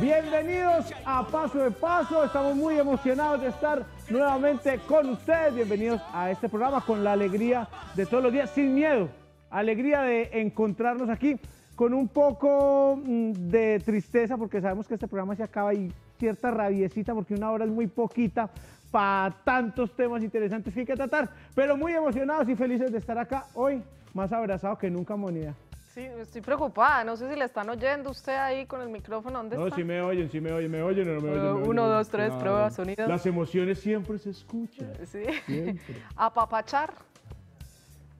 Bienvenidos a Paso de Paso, estamos muy emocionados de estar nuevamente con ustedes. Bienvenidos a este programa con la alegría de todos los días, sin miedo. Alegría de encontrarnos aquí con un poco mm, de tristeza porque sabemos que este programa se acaba y cierta rabiecita porque una hora es muy poquita para tantos temas interesantes que hay que tratar. Pero muy emocionados y felices de estar acá hoy, más abrazados que nunca, moneda. Sí, estoy preocupada. No sé si la están oyendo usted ahí con el micrófono. ¿Dónde no, si me oyen, si me oyen, me oyen o no me oyen. uno, dos, tres, prueba, sonido. Las emociones siempre se escuchan. Sí. Apapachar.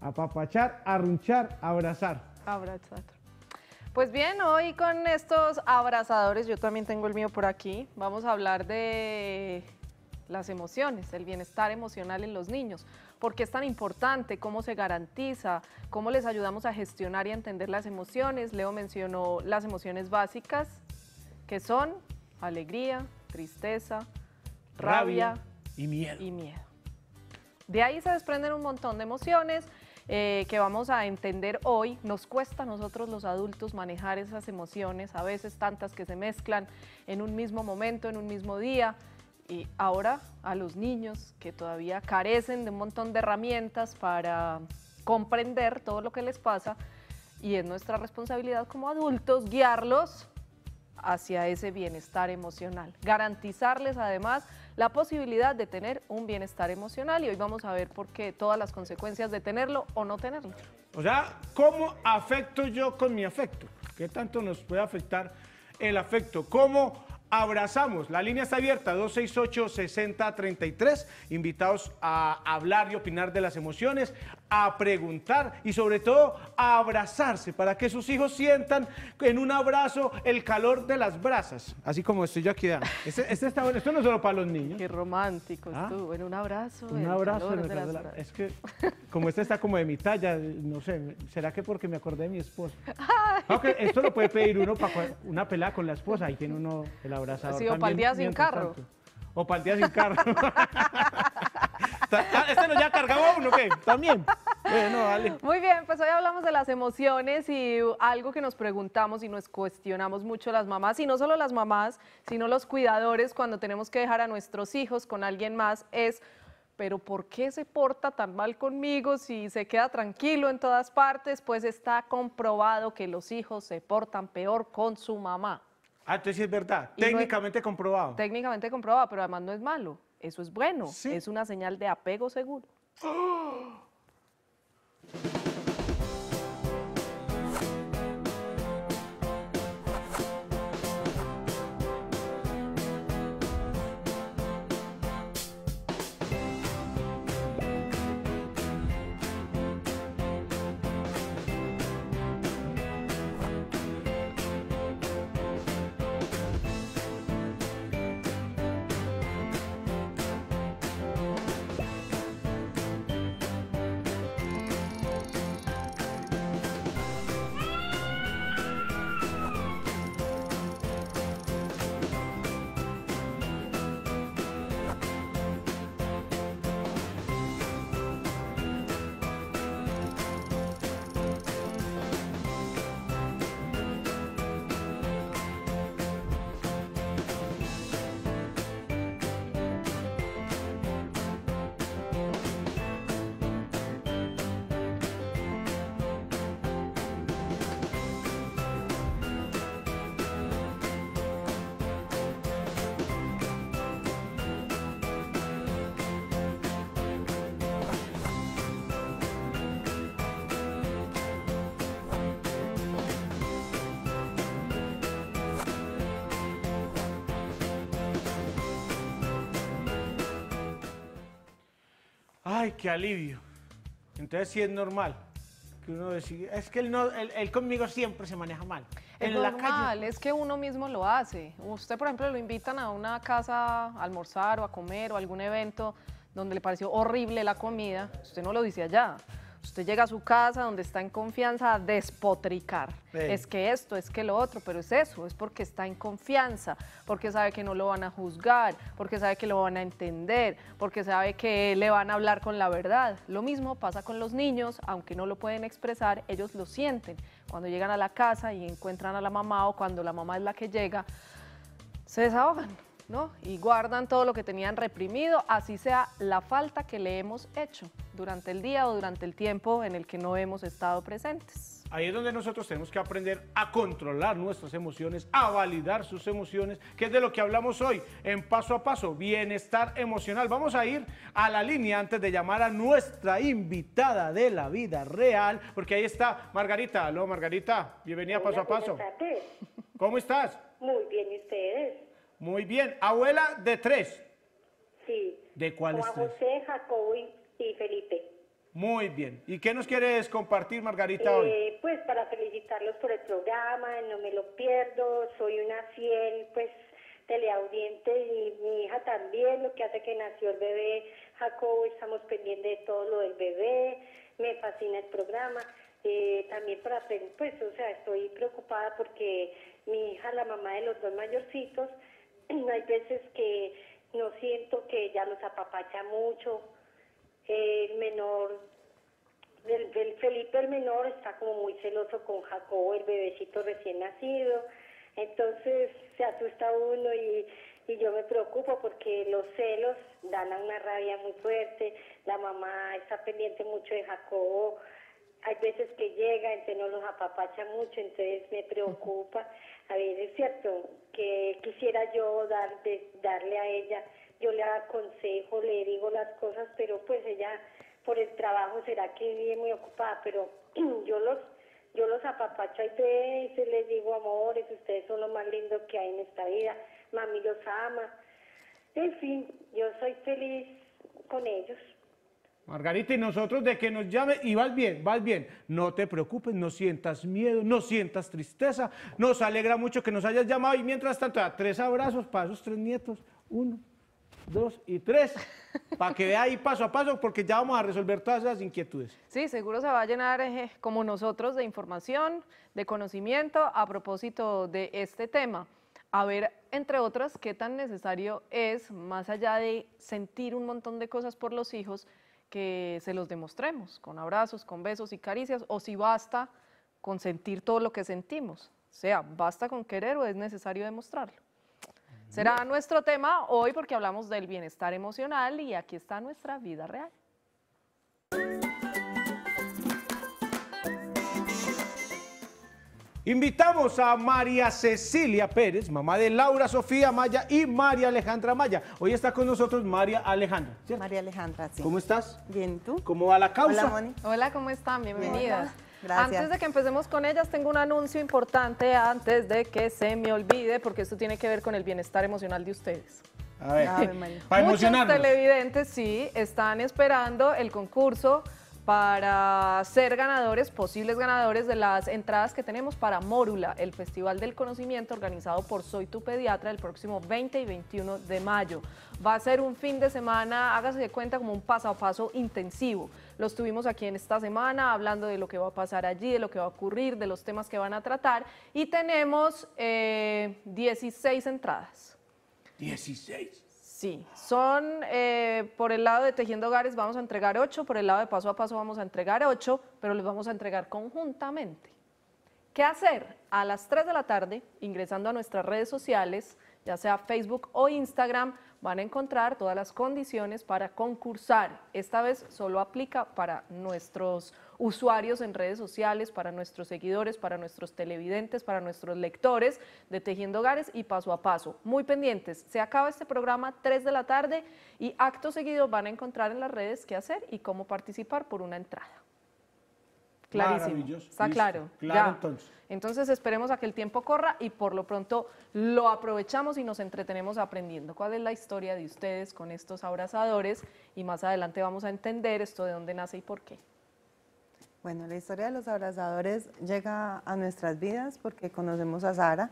Apapachar, arrunchar, abrazar. Abrazar. Pues bien, hoy con estos abrazadores, yo también tengo el mío por aquí, vamos a hablar de las emociones, el bienestar emocional en los niños. ¿Por qué es tan importante? ¿Cómo se garantiza? ¿Cómo les ayudamos a gestionar y a entender las emociones? Leo mencionó las emociones básicas, que son alegría, tristeza, rabia, y miedo. De ahí se desprenden un montón de emociones eh, que vamos a entender hoy. Nos cuesta a nosotros los adultos manejar esas emociones, a veces tantas que se mezclan en un mismo momento, en un mismo día. Y ahora a los niños que todavía carecen de un montón de herramientas para comprender todo lo que les pasa y es nuestra responsabilidad como adultos guiarlos hacia ese bienestar emocional, garantizarles además la posibilidad de tener un bienestar emocional y hoy vamos a ver por qué todas las consecuencias de tenerlo o no tenerlo. O sea, ¿cómo afecto yo con mi afecto? ¿Qué tanto nos puede afectar el afecto? ¿Cómo abrazamos. La línea está abierta, 268-6033. Invitados a hablar y opinar de las emociones a preguntar y sobre todo a abrazarse para que sus hijos sientan en un abrazo el calor de las brasas, así como estoy yo aquí. Dan. Este, este está bueno, esto no es solo para los niños. Qué romántico es tú, en un abrazo. Un abrazo. de Es que como este está como de mi talla, no sé, ¿será que porque me acordé de mi esposa? esto lo puede pedir uno para una pelada con la esposa, ahí tiene uno el abrazador. Sí, o para el día sin carro. O para el día sin carro. ¿Este lo ya cargaba uno qué? También. Bueno, Muy bien, pues hoy hablamos de las emociones y algo que nos preguntamos y nos cuestionamos mucho las mamás, y no solo las mamás, sino los cuidadores cuando tenemos que dejar a nuestros hijos con alguien más, es pero ¿por qué se porta tan mal conmigo si se queda tranquilo en todas partes? Pues está comprobado que los hijos se portan peor con su mamá. Ah, entonces es verdad, técnicamente comprobado. Técnicamente comprobado, pero además no es malo. Eso es bueno, es una señal de apego seguro. ¡Ah! ¡ay, qué alivio! Entonces sí es normal que uno decida. es que él, conmigo siempre se maneja mal. Es normal, es que uno mismo lo hace. Usted, por ejemplo, lo invitan a una casa a almorzar o a comer o algún evento donde le pareció horrible la comida, usted no lo dice allá. Usted llega a su casa donde está en confianza a despotricar. Es que esto, es que lo otro, pero es eso, es porque está en confianza, porque sabe que no lo van a juzgar, porque sabe que lo van a entender, porque sabe que le van a hablar con la verdad. Lo mismo pasa con los niños, aunque no lo pueden expresar, ellos lo sienten. Cuando llegan a la casa y encuentran a la mamá o cuando la mamá es la que llega, se desahogan y guardan todo lo que tenían reprimido, así sea la falta que le hemos hecho durante el día o durante el tiempo en el que no hemos estado presentes. Ahí es donde nosotros tenemos que aprender a controlar nuestras emociones, a validar sus emociones, que es de lo que hablamos hoy en Paso a Paso, bienestar emocional. Vamos a ir a la línea antes de llamar a nuestra invitada de la vida real, porque ahí está Margarita. ¡Hola, Margarita, bienvenida Paso a Paso. ¿Cómo estás? Muy bien, ¿y ustedes? Muy bien. Abuela de tres. Sí. ¿De cuáles Juan José, Jacobo y Felipe. Muy bien. ¿Y qué nos quieres compartir, Margarita, eh, Pues para felicitarlos por el programa, no me lo pierdo, soy una fiel, pues teleaudiente y mi hija también, lo que hace que nació el bebé Jacobo, estamos pendientes de todo lo del bebé, me fascina el programa. Eh, también para, pues, o sea, estoy preocupada porque mi hija, la mamá de los dos mayorcitos, hay veces que no siento que ya los apapacha mucho. El menor, el, Felipe el menor está como muy celoso con Jacobo, el bebecito recién nacido. Entonces se asusta uno y, y, yo me preocupo porque los celos dan a una rabia muy fuerte. La mamá está pendiente mucho de Jacobo, hay veces que llega, entonces no los apapacha mucho, entonces me preocupa. A ver es ¿cierto? Que quisiera yo dar, darle a ella, yo le aconsejo, le digo las cosas, pero pues ella por el trabajo será que vive muy ocupada, pero yo los yo los apapacho a ustedes les digo amores, ustedes son lo más lindo que hay en esta vida, mami los ama. En fin, yo soy feliz con ellos. Margarita, y nosotros de que nos llame y vas bien, vas bien. No te preocupes, no sientas miedo, no sientas tristeza. Nos alegra mucho que nos hayas llamado. Y mientras tanto, tres abrazos para esos tres nietos. Uno, dos y tres. Para que vea ahí paso a paso, porque ya vamos a resolver todas esas inquietudes. Sí, seguro se va a llenar, eh, como nosotros, de información, de conocimiento a propósito de este tema a ver, entre otras, qué tan necesario es, más allá de sentir un montón de cosas por los hijos, que se los demostremos con abrazos, con besos y caricias, o si basta con sentir todo lo que sentimos. O sea, basta con querer o es necesario demostrarlo. Será nuestro tema hoy porque hablamos del bienestar emocional y aquí está nuestra vida real. Invitamos a María Cecilia Pérez, mamá de Laura Sofía Maya y María Alejandra Maya. Hoy está con nosotros María Alejandra. María Alejandra, ¿Cómo estás? Bien, ¿tú? ¿Cómo va la causa? Hola, ¿cómo están? Bienvenidas. Gracias. Antes de que empecemos con ellas, tengo un anuncio importante antes de que se me olvide, porque esto tiene que ver con el bienestar emocional de ustedes. A ver, para Muchos televidentes, sí, están esperando el concurso para ser ganadores, posibles ganadores de las entradas que tenemos para Mórula, el Festival del Conocimiento organizado por Soy Tu Pediatra el próximo 20 y 21 de mayo. Va a ser un fin de semana, hágase de cuenta, como un paso a paso intensivo. Los tuvimos aquí en esta semana hablando de lo que va a pasar allí, de lo que va a ocurrir, de los temas que van a tratar y tenemos 16 eh, entradas. 16. Sí, son eh, por el lado de Tejiendo Hogares vamos a entregar ocho, por el lado de Paso a Paso vamos a entregar ocho, pero los vamos a entregar conjuntamente. ¿Qué hacer? A las 3 de la tarde, ingresando a nuestras redes sociales, ya sea Facebook o Instagram, van a encontrar todas las condiciones para concursar. Esta vez solo aplica para nuestros usuarios en redes sociales, para nuestros seguidores, para nuestros televidentes, para nuestros lectores de Tejiendo Hogares y paso a paso. Muy pendientes, se acaba este programa 3 de la tarde y acto seguido van a encontrar en las redes qué hacer y cómo participar por una entrada. Clarísimo. Está claro. ya. entonces. Entonces esperemos a que el tiempo corra y por lo pronto lo aprovechamos y nos entretenemos aprendiendo cuál es la historia de ustedes con estos abrazadores y más adelante vamos a entender esto de dónde nace y por qué. Bueno, la historia de los abrazadores llega a nuestras vidas porque conocemos a Sara,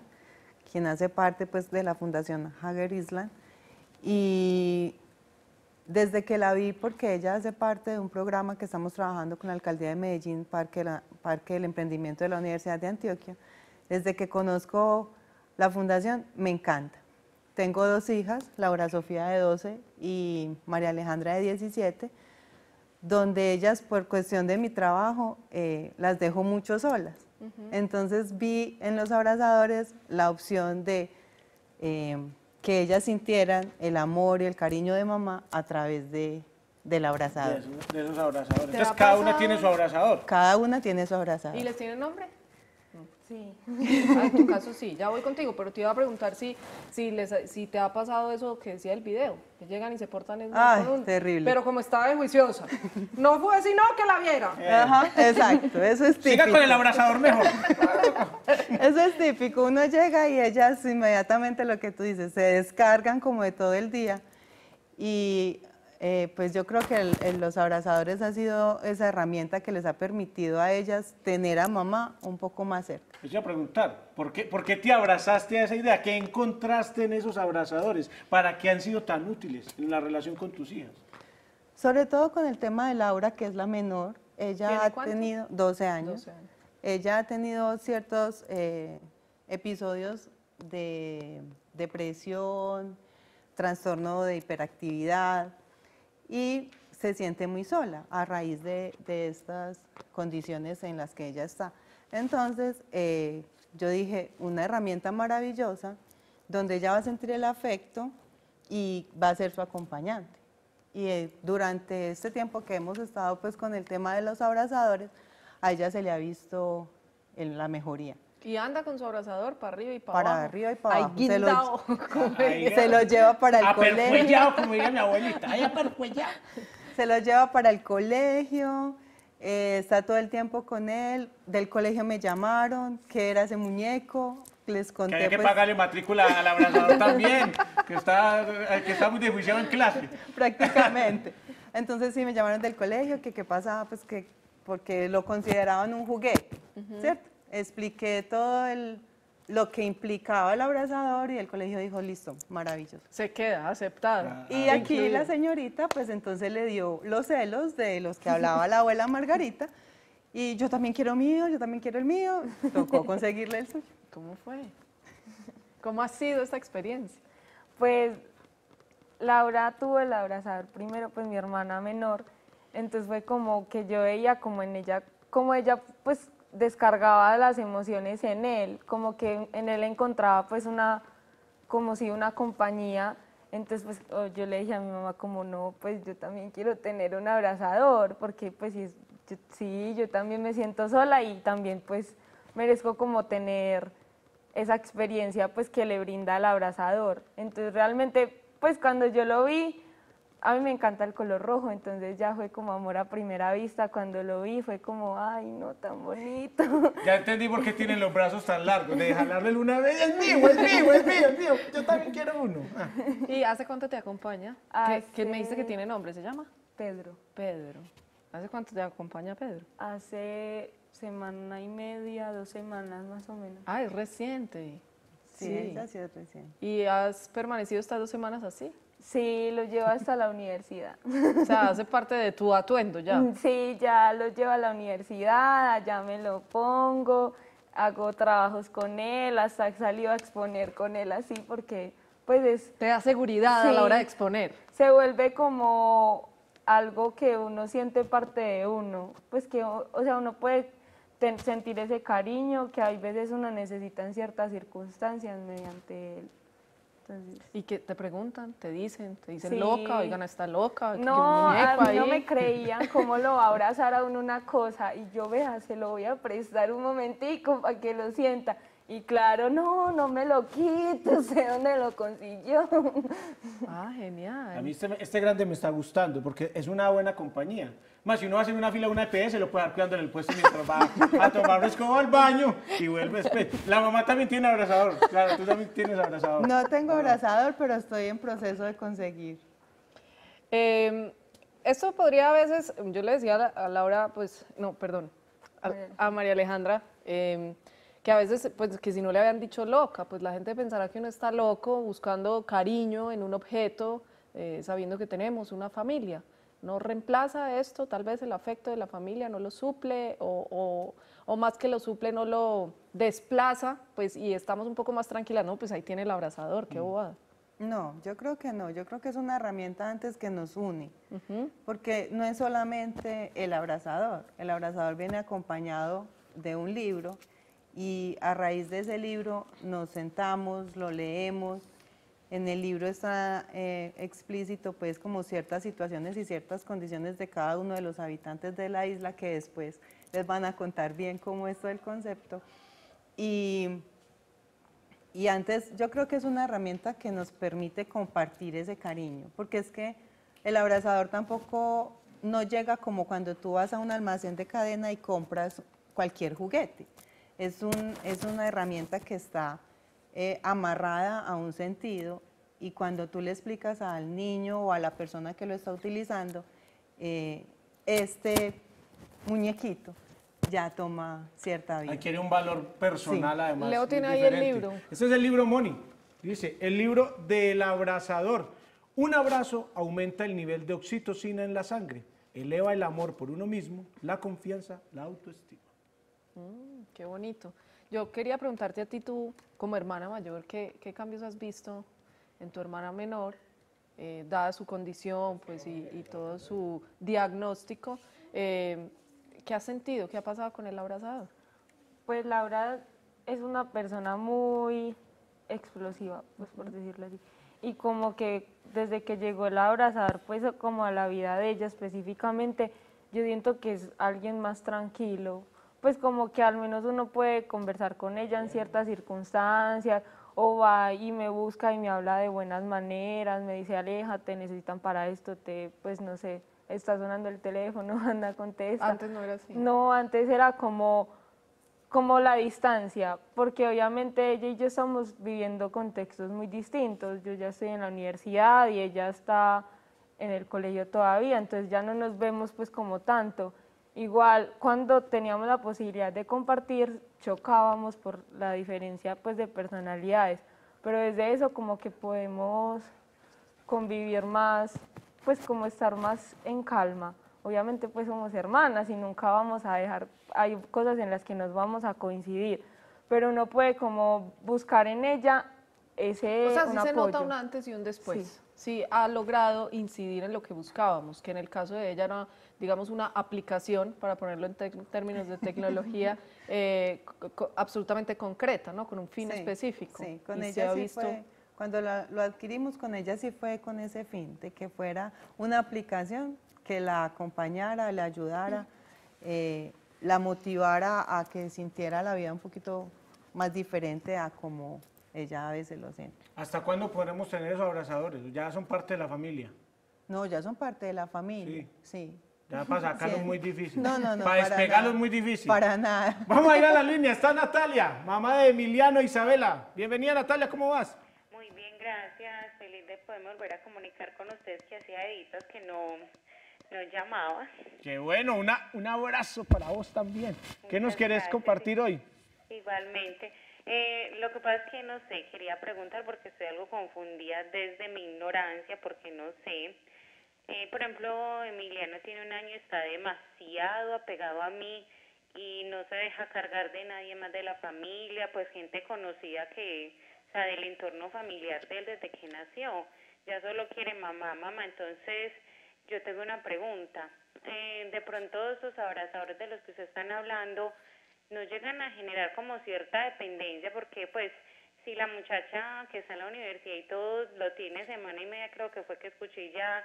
quien hace parte pues, de la Fundación Hager Island, y desde que la vi, porque ella hace parte de un programa que estamos trabajando con la Alcaldía de Medellín, Parque, la, Parque del Emprendimiento de la Universidad de Antioquia, desde que conozco la fundación, me encanta. Tengo dos hijas, Laura Sofía de 12 y María Alejandra de 17, donde ellas por cuestión de mi trabajo eh, las dejo mucho solas. Entonces vi en los abrazadores la opción de... Eh, que ellas sintieran el amor y el cariño de mamá a través de, del abrazador. De, abrazadores. Entonces cada una tiene su abrazador. Cada una tiene su abrazador. ¿Y les tiene nombre? Ah, en tu caso sí, ya voy contigo, pero te iba a preguntar si, si, les, si te ha pasado eso que decía el video, que llegan y se portan en un, terrible. Pero como estaba de juiciosa, no fue sino que la viera. Eh. Ajá, exacto, eso es típico. Siga con el abrazador mejor. Eso es típico, uno llega y ellas inmediatamente lo que tú dices, se descargan como de todo el día y eh, pues yo creo que los abrazadores ha sido esa herramienta que les ha permitido a ellas tener a mamá un poco más cerca. Les iba a preguntar, ¿por qué, ¿por qué te abrazaste a esa idea? ¿Qué encontraste en esos abrazadores? ¿Para qué han sido tan útiles en la relación con tus hijas? Sobre todo con el tema de Laura, que es la menor. Ella ha tenido 12 años. Ella ha tenido ciertos eh, episodios de depresión, trastorno de hiperactividad y se siente muy sola a raíz de, estas condiciones en las que ella está. Entonces, eh, yo dije, una herramienta maravillosa donde ella va a sentir el afecto y va a ser su acompañante. Y eh, durante este tiempo que hemos estado pues con el tema de los abrazadores, a ella se le ha visto en la mejoría. Y anda con su abrazador para arriba y para, abajo. Para arriba y para abajo. se, lo, lleva para el colegio. como se lo lleva para el colegio, eh, está todo el tiempo con él. Del colegio me llamaron, que era ese muñeco, les conté. Que hay que pues, pagarle matrícula al abrazador también, que está, eh, que está muy difícil en clase. Prácticamente. Entonces sí me llamaron del colegio, que qué pasaba, pues que porque lo consideraban un juguete, ¿cierto? Expliqué todo el lo que implicaba el abrazador y el colegio dijo, listo, maravilloso. Se queda aceptado. Ah, y ah, aquí la señorita pues entonces le dio los celos de los que hablaba la abuela Margarita y yo también quiero mío, yo también quiero el mío, tocó conseguirle el suyo. ¿Cómo fue? ¿Cómo ha sido esta experiencia? Pues Laura tuvo el abrazador primero, pues mi hermana menor, entonces fue como que yo veía como en ella, como ella pues descargaba las emociones en él, como que en él encontraba pues una, como si una compañía, entonces pues oh, yo le dije a mi mamá como no, pues yo también quiero tener un abrazador, porque pues sí, yo también me siento sola y también pues merezco como tener esa experiencia pues que le brinda el abrazador, entonces realmente pues cuando yo lo vi, a mí me encanta el color rojo, entonces ya fue como amor a primera vista. Cuando lo vi fue como, ay, no, tan bonito. Ya entendí por qué tienen los brazos tan largos. De jalarle una vez, es mío, es mío, es mío, es mío. Yo también quiero uno. Ah. ¿Y hace cuánto te acompaña? Ah, ¿Quién ¿Qué, me dice que tiene nombre? ¿Se llama? Pedro. Pedro. ¿Hace cuánto te acompaña Pedro? Hace semana y media, dos semanas más o menos. Ah, es reciente. Sí, sí. ha sido reciente. ¿Y has permanecido estas dos semanas así? Sí, lo llevo hasta la universidad. O sea, hace parte de tu atuendo ya. Mm, sí, ya lo llevo a la universidad, allá me lo pongo, hago trabajos con él, hasta he a exponer con él así porque pues es... Te da seguridad a la hora de exponer. Se vuelve como algo que uno siente parte de uno, pues que, o, sea, uno puede sentir ese cariño que hay veces uno necesita en ciertas circunstancias mediante él. Y que te preguntan, te dicen, te dicen loca, oigan, está loca. No, a mí no me creían cómo lo va a abrazar una cosa y yo, vea, se lo voy a prestar un momentico para que lo sienta. Y claro, no, no me lo quito, sé dónde lo consiguió. Ah, genial. A mí este, este grande me está gustando porque es una buena compañía. Más si uno va a hacer una fila una EPS, lo puede dar cuidando en el puesto mientras va a tomar como al baño y vuelve. La mamá también tiene abrazador. Claro, tú también tienes abrazador. No tengo abrazador, pero estoy en proceso de conseguir. Em, esto podría a veces, yo le decía a Laura, pues, no, perdón, a, María Alejandra, em, que a veces, pues que si no le habían dicho loca, pues la gente pensará que uno está loco buscando cariño en un objeto, eh, sabiendo que tenemos una familia no reemplaza esto, tal vez el afecto de la familia no lo suple o, más que lo suple no lo desplaza, pues y estamos un poco más tranquilas, no, pues ahí tiene el abrazador, qué mm. bobada. No, yo creo que no, yo creo que es una herramienta antes que nos une, porque no es solamente el abrazador, el abrazador viene acompañado de un libro y a raíz de ese libro nos sentamos, lo leemos, en el libro está eh, explícito pues como ciertas situaciones y ciertas condiciones de cada uno de los habitantes de la isla que después les van a contar bien cómo es todo el concepto. Y, y antes yo creo que es una herramienta que nos permite compartir ese cariño, porque es que el abrazador tampoco no llega como cuando tú vas a un almacén de cadena y compras cualquier juguete. Es, un, es una herramienta que está eh, amarrada a un sentido y cuando tú le explicas al niño o a la persona que lo está utilizando, eh, este muñequito ya toma cierta vida. Adquiere un valor personal además. Leo tiene ahí el libro. Este es el libro Moni. Dice, el libro del abrazador. Un abrazo aumenta el nivel de oxitocina en la sangre, eleva el amor por uno mismo, la confianza, la autoestima. Mm, qué bonito. Yo quería preguntarte a ti, tú como hermana mayor, ¿qué, cambios has visto en tu hermana menor, eh, dada su condición pues, y, todo su diagnóstico? Eh, ¿Qué has sentido? ¿Qué ha pasado con el abrazado? Pues Laura es una persona muy explosiva, pues por decirlo así. Y como que desde que llegó el abrazador, pues como a la vida de ella específicamente, yo siento que es alguien más tranquilo, pues como que al menos uno puede conversar con ella en ciertas circunstancias o va y me busca y me habla de buenas maneras, me dice aleja, te necesitan para esto, te, pues no sé, está sonando el teléfono, anda, contesta. Antes no era así. No, antes era como, como la distancia, porque obviamente ella y yo estamos viviendo contextos muy distintos. Yo ya estoy en la universidad y ella está en el colegio todavía, entonces ya no nos vemos pues como tanto. Igual, cuando teníamos la posibilidad de compartir, chocábamos por la diferencia pues, de personalidades, pero desde eso como que podemos convivir más, pues como estar más en calma. Obviamente pues somos hermanas y nunca vamos a dejar, hay cosas en las que nos vamos a coincidir, pero uno puede como buscar en ella ese O sea, sí se nota un antes y un después. Sí. ha logrado incidir en lo que buscábamos, que en el caso de ella no digamos, una aplicación, para ponerlo en términos de tecnología, eh, absolutamente concreta, ¿no? Con un fin específico. Sí, con ella visto... cuando lo, adquirimos con ella sí fue con ese fin, de que fuera una aplicación que la acompañara, la ayudara, mm. eh, la motivara a que sintiera la vida un poquito más diferente a como ella a veces lo siente. ¿Hasta cuándo podremos tener esos abrazadores? ¿Ya son parte de la familia? No, ya son parte de la familia, sí. sí para sacarlo muy difícil. No, no, no. Para, despegarlo es muy difícil. Para nada. Vamos a ir a la línea. Está Natalia, mamá de Emiliano e Isabela. Bienvenida, Natalia. ¿Cómo vas? Muy bien, gracias. Feliz de poder volver a comunicar con ustedes que hacía editas que no, llamaba. Qué bueno. Una, un abrazo para vos también. ¿Qué nos querés compartir hoy? Igualmente. Eh, lo que pasa es que no sé, quería preguntar porque estoy algo confundida desde mi ignorancia, porque no sé. Eh, por ejemplo, Emiliano tiene un año, está demasiado apegado a mí y no se deja cargar de nadie más de la familia, pues gente conocida que, o sea, del entorno familiar de él desde que nació. Ya solo quiere mamá, mamá. Entonces, yo tengo una pregunta. Eh, de pronto, esos abrazadores de los que se están hablando no llegan a generar como cierta dependencia, porque, pues, si la muchacha que está en la universidad y todo lo tiene semana y media, creo que fue que escuché ya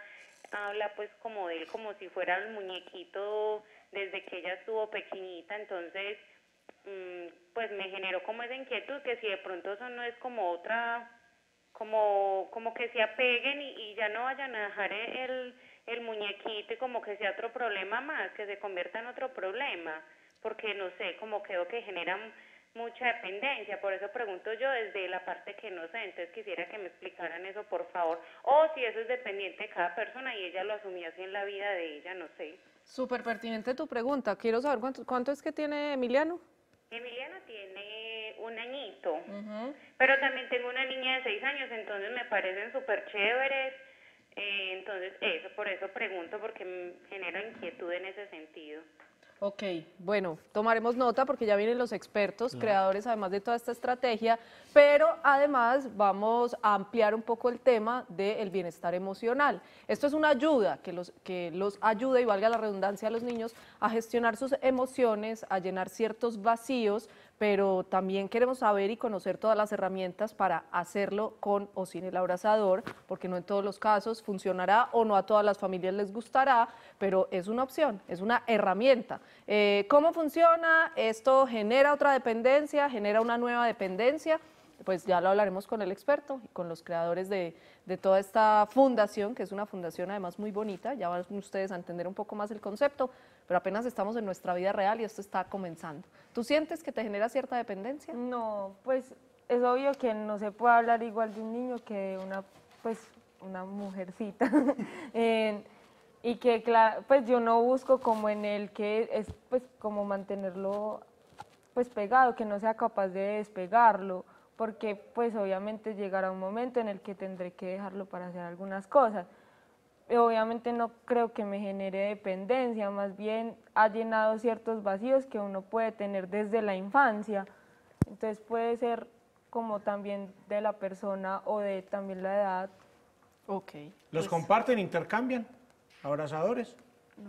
habla pues como de él, como si fuera el muñequito desde que ella estuvo pequeñita, entonces mm, pues me generó como esa inquietud que si de pronto eso no es como otra, como, como que se apeguen y, ya no vayan a dejar el, el muñequito y como que sea otro problema más, que se convierta en otro problema, porque no sé, como creo que generan mucha dependencia, por eso pregunto yo desde la parte que no sé, entonces quisiera que me explicaran eso, por favor, o si eso es dependiente de cada persona y ella lo asumía así en la vida de ella, no sé. Súper pertinente tu pregunta, quiero saber cuánto, es que tiene Emiliano. Emiliano tiene un añito, pero también tengo una niña de seis años, entonces me parecen súper chéveres, eh, entonces eso, por eso pregunto, porque me genera inquietud en ese sentido. Ok, bueno, tomaremos nota porque ya vienen los expertos, creadores además de toda esta estrategia, pero además vamos a ampliar un poco el tema del bienestar emocional. Esto es una ayuda que los, que los ayude, y valga la redundancia, a los niños a gestionar sus emociones, a llenar ciertos vacíos, pero también queremos saber y conocer todas las herramientas para hacerlo con o sin el abrazador, porque no en todos los casos funcionará o no a todas las familias les gustará, pero es una opción, es una herramienta. Eh, ¿Cómo funciona? ¿Esto genera otra dependencia? ¿Genera una nueva dependencia? pues ya lo hablaremos con el experto y con los creadores de, de, toda esta fundación, que es una fundación además muy bonita, ya van ustedes a entender un poco más el concepto, pero apenas estamos en nuestra vida real y esto está comenzando. ¿Tú sientes que te genera cierta dependencia? No, pues es obvio que no se puede hablar igual de un niño que de una, pues, una mujercita. y que, pues yo no busco como en el que es, pues, como mantenerlo, pues, pegado, que no sea capaz de despegarlo, porque, pues, obviamente llegará un momento en el que tendré que dejarlo para hacer algunas cosas obviamente no creo que me genere dependencia, más bien ha llenado ciertos vacíos que uno puede tener desde la infancia. Entonces puede ser como también de la persona o de también la edad. Ok. ¿Los pues comparten, intercambian? ¿Abrazadores?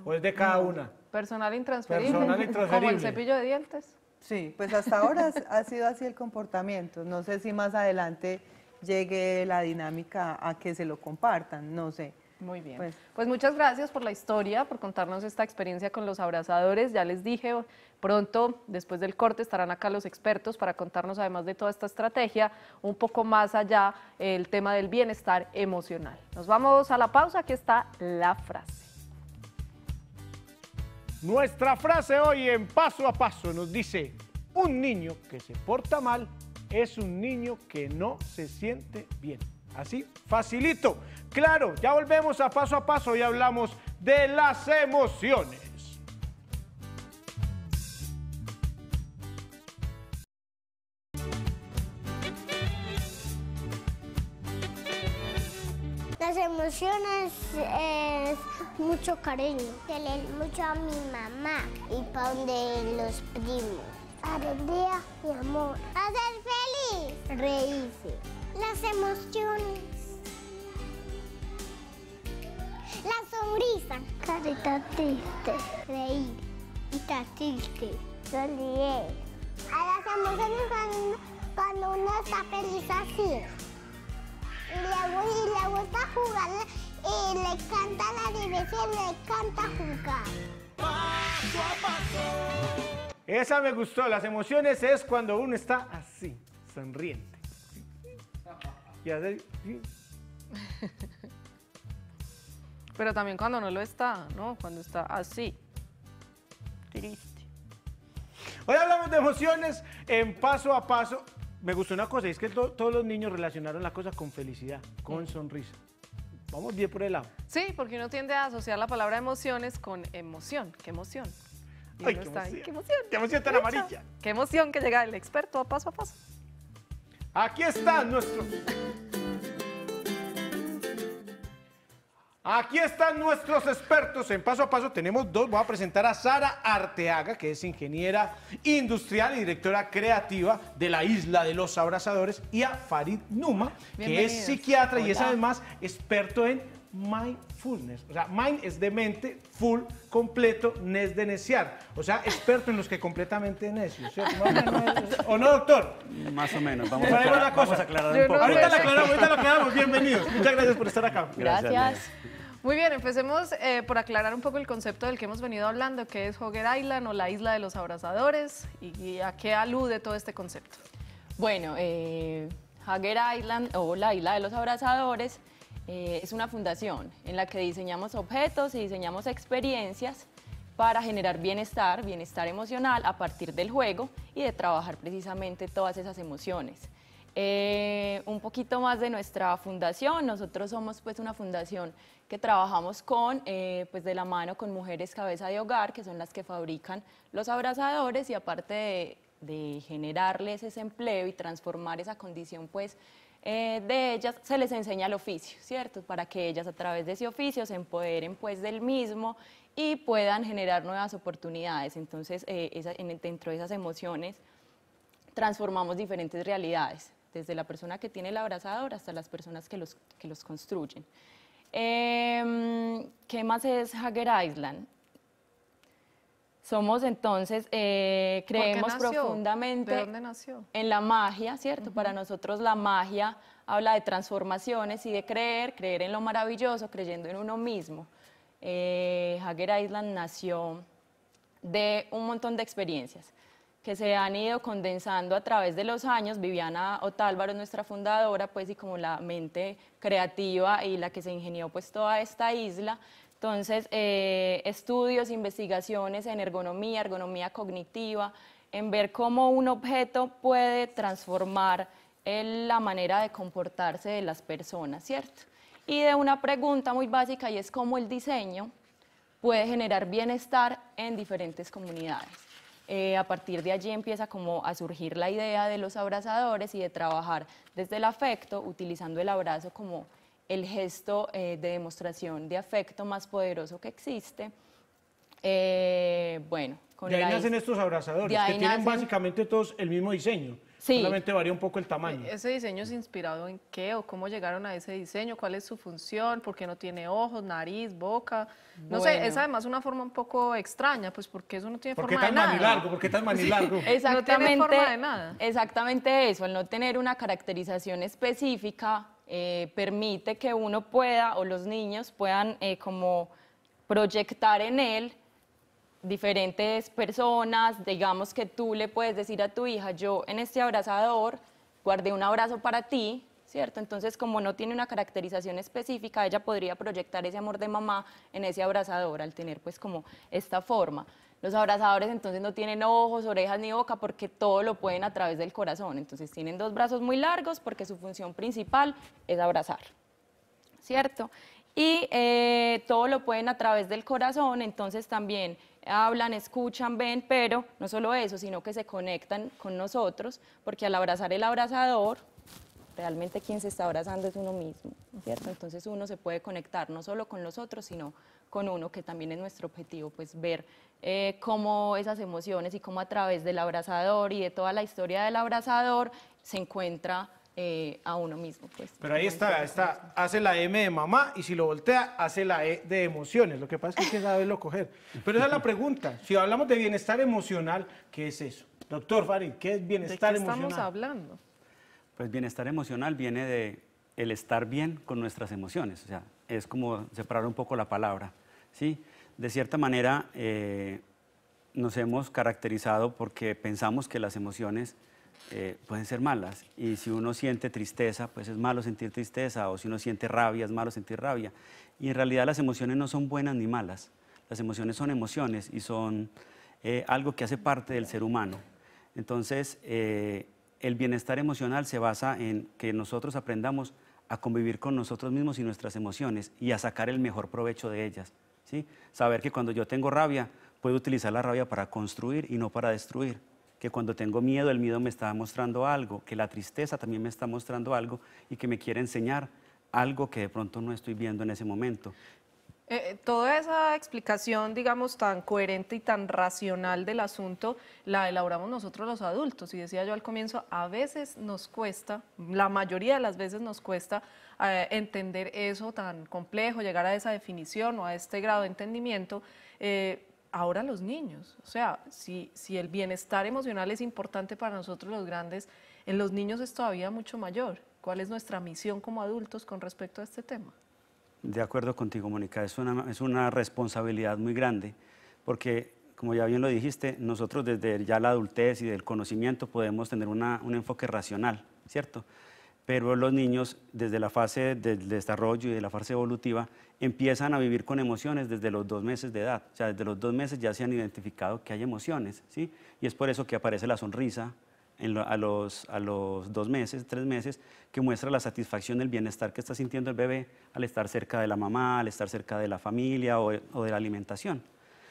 ¿O es de cada una? Personal intransferible. Personal intransferible. Como el cepillo de dientes. Sí, pues hasta ahora ha sido así el comportamiento. No sé si más adelante llegue la dinámica a que se lo compartan, no sé. Muy bien. Pues, pues, muchas gracias por la historia, por contarnos esta experiencia con los abrazadores. Ya les dije, pronto, después del corte, estarán acá los expertos para contarnos, además de toda esta estrategia, un poco más allá el tema del bienestar emocional. Nos vamos a la pausa, aquí está la frase. Nuestra frase hoy en paso a paso nos dice, un niño que se porta mal es un niño que no se siente bien. Así, facilito. Claro, ya volvemos a paso a paso y hablamos de las emociones. Las emociones es mucho cariño. leen mucho a mi mamá y para donde los primos. Alegría y amor. Hacer feliz. Reírse las emociones, la sonrisa, carita triste, reír, está triste, Sonríe. A las emociones cuando, uno está feliz así. Y le, gusta jugar y le encanta la diversión, le encanta jugar. Esa me gustó, las emociones es cuando uno está así, sonriente. Pero también cuando no lo está, ¿no? Cuando está así. Triste. Hoy hablamos de emociones en paso a paso. Me gustó una cosa, es que todos los niños relacionaron la cosa con felicidad, con sonrisa. Vamos bien por el lado. Sí, porque uno tiende a asociar la palabra emociones con emoción. ¿Qué emoción? qué, emoción. qué emoción. Qué emoción está amarilla. Qué emoción que llega el experto a paso a paso. Aquí están nuestros. Aquí están nuestros expertos. En paso a paso tenemos dos. Voy a presentar a Sara Arteaga, que es ingeniera industrial y directora creativa de la Isla de los Abrazadores, y a Farid Numa, que es psiquiatra y es además experto en mindfulness. O sea, mind es de mente, full, completo, nes de neciar. O sea, experto en los que completamente necios. ¿O no, doctor? Más o menos. Vamos, a ver vamos a aclarar un poco. ahorita la aclaramos, ahorita lo aclaramos. Bienvenidos. Muchas gracias por estar acá. Gracias. Muy bien, empecemos eh, por aclarar un poco el concepto del que hemos venido hablando, que es Hogger Island o la isla de los abrazadores, y, a qué alude todo este concepto. Bueno, eh, Island o la isla de los abrazadores eh, es una fundación en la que diseñamos objetos y diseñamos experiencias para generar bienestar, bienestar emocional a partir del juego y de trabajar precisamente todas esas emociones. Eh, un poquito más de nuestra fundación, nosotros somos pues una fundación que trabajamos con, eh, pues de la mano con mujeres cabeza de hogar, que son las que fabrican los abrazadores y aparte de, de generarles ese empleo y transformar esa condición pues eh, de ellas se les enseña el oficio, ¿cierto? Para que ellas a través de ese oficio se empoderen pues del mismo y puedan generar nuevas oportunidades. Entonces, eh, dentro de esas emociones transformamos diferentes realidades, desde la persona que tiene el abrazador hasta las personas que los, que los construyen. Em, ¿Qué más es Hager Island? Somos entonces, eh, creemos profundamente en la magia, ¿cierto? Para nosotros la magia habla de transformaciones y de creer, creer en lo maravilloso, creyendo en uno mismo. Eh, Hager Island nació de un montón de experiencias que se han ido condensando a través de los años. Viviana Otálvaro nuestra fundadora, pues, y como la mente creativa y la que se ingenió, pues, toda esta isla. Entonces, eh, estudios, investigaciones en ergonomía, ergonomía cognitiva, en ver cómo un objeto puede transformar la manera de comportarse de las personas, ¿cierto? Y de una pregunta muy básica y es cómo el diseño puede generar bienestar en diferentes comunidades. Eh, a partir de allí empieza como a surgir la idea de los abrazadores y de trabajar desde el afecto, utilizando el abrazo como el gesto eh, de demostración de afecto más poderoso que existe. Eh, bueno, con ahí nacen estos abrazadores, que tienen básicamente todos el mismo diseño. Sí. Solamente varía un poco el tamaño. E-, ¿Ese diseño es inspirado en qué o cómo llegaron a ese diseño? ¿Cuál es su función? ¿Por qué no tiene ojos, nariz, boca? No sé, es además una forma un poco extraña, pues porque eso no tiene forma de nada. ¿Por qué tan manilargo? exactamente, no tiene forma de nada. Exactamente eso, al no tener una caracterización específica eh, permite que uno pueda o los niños puedan eh, como proyectar en él diferentes personas, digamos que tú le puedes decir a tu hija, yo en este abrazador guardé un abrazo para ti, ¿cierto? Entonces, como no tiene una caracterización específica, ella podría proyectar ese amor de mamá en ese abrazador al tener pues como esta forma. Los abrazadores entonces no tienen ojos, orejas ni boca porque todo lo pueden a través del corazón. Entonces tienen dos brazos muy largos porque su función principal es abrazar, ¿cierto? Y eh, todo lo pueden a través del corazón, entonces también hablan, escuchan, ven, pero no solo eso, sino que se conectan con nosotros porque al abrazar el abrazador, realmente quien se está abrazando es uno mismo, ¿cierto? Entonces uno se puede conectar no solo con los otros, sino con uno, que también es nuestro objetivo, pues ver eh, cómo esas emociones y cómo a través del abrazador y de toda la historia del abrazador se encuentra eh, a uno mismo. Pues, Pero ahí está, está hace la M de mamá y si lo voltea, hace la E de emociones. Lo que pasa es que hay que coger. Pero esa es la pregunta. Si hablamos de bienestar emocional, ¿qué es eso? Doctor Farid, ¿qué es bienestar ¿De qué estamos hablando? Pues bienestar emocional viene de el estar bien con nuestras emociones. O sea, es como separar un poco la palabra. ¿sí? De cierta manera, eh, nos hemos caracterizado porque pensamos que las emociones eh, pueden ser malas. Y si uno siente tristeza, pues es malo sentir tristeza. O si uno siente rabia, es malo sentir rabia. Y en realidad las emociones no son buenas ni malas. Las emociones son emociones y son eh, algo que hace parte del ser humano. Entonces, el bienestar emocional se basa en que nosotros aprendamos a convivir con nosotros mismos y nuestras emociones y a sacar el mejor provecho de ellas. ¿sí? Saber que cuando yo tengo rabia, puedo utilizar la rabia para construir y no para destruir. Que cuando tengo miedo, el miedo me está mostrando algo, que la tristeza también me está mostrando algo y que me quiere enseñar algo que de pronto no estoy viendo en ese momento. Eh, eh, toda esa explicación, digamos, tan coherente y tan racional del asunto, la elaboramos nosotros los adultos. Y decía yo al comienzo, a veces nos cuesta, la mayoría de las veces nos cuesta eh, entender eso tan complejo, llegar a esa definición o a este grado de entendimiento. ahora los niños, o sea, si, si el bienestar emocional es importante para nosotros los grandes, en los niños es todavía mucho mayor. ¿Cuál es nuestra misión como adultos con respecto a este tema? De acuerdo contigo, Mónica, es una, responsabilidad muy grande, porque, como ya bien lo dijiste, nosotros desde ya la adultez y del conocimiento podemos tener un enfoque racional, ¿cierto? Pero los niños, desde la fase del desarrollo y de la fase evolutiva, empiezan a vivir con emociones desde los dos meses de edad. O sea, desde los dos meses ya se han identificado que hay emociones, ¿sí? Y es por eso que aparece la sonrisa, a, los, a los dos meses, tres meses, que muestra la satisfacción el bienestar que está sintiendo el bebé al estar cerca de la mamá, al estar cerca de la familia o, de la alimentación.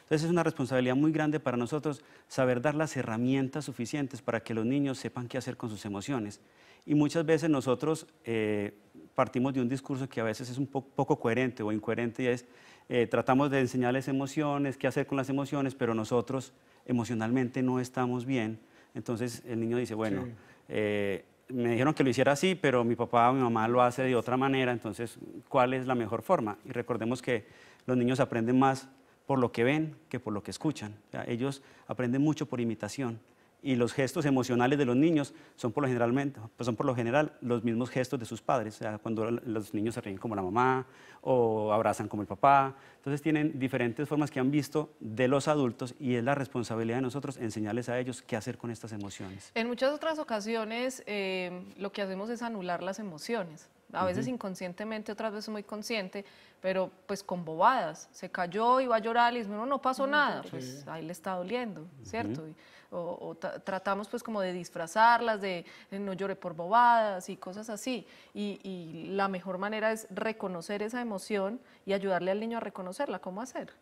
Entonces es una responsabilidad muy grande para nosotros saber dar las herramientas suficientes para que los niños sepan qué hacer con sus emociones. Y muchas veces nosotros eh, partimos de un discurso que a veces es un poco coherente o incoherente y es eh, tratamos de enseñarles emociones, qué hacer con las emociones, pero nosotros emocionalmente no estamos bien entonces el niño dice, bueno, eh, me dijeron que lo hiciera así, pero mi papá o mi mamá lo hace de otra manera, entonces, ¿cuál es la mejor forma? Y recordemos que los niños aprenden más por lo que ven que por lo que escuchan. ellos aprenden mucho por imitación y los gestos emocionales de los niños son por lo, pues son por lo general los mismos gestos de sus padres, cuando los niños se ríen como la mamá o abrazan como el papá. Entonces tienen diferentes formas que han visto de los adultos y es la responsabilidad de nosotros enseñarles a ellos qué hacer con estas emociones. En muchas otras ocasiones eh, lo que hacemos es anular las emociones a veces inconscientemente, otras veces muy consciente, pero pues con bobadas. Se cayó y a llorar y dice, no, no pasó nada, pues ahí le está doliendo, ¿cierto? o, tratamos pues como de disfrazarlas, de, de eh, no llore por bobadas y cosas así. Y, la mejor manera es reconocer esa emoción y ayudarle al niño a reconocerla. ¿Cómo hacer?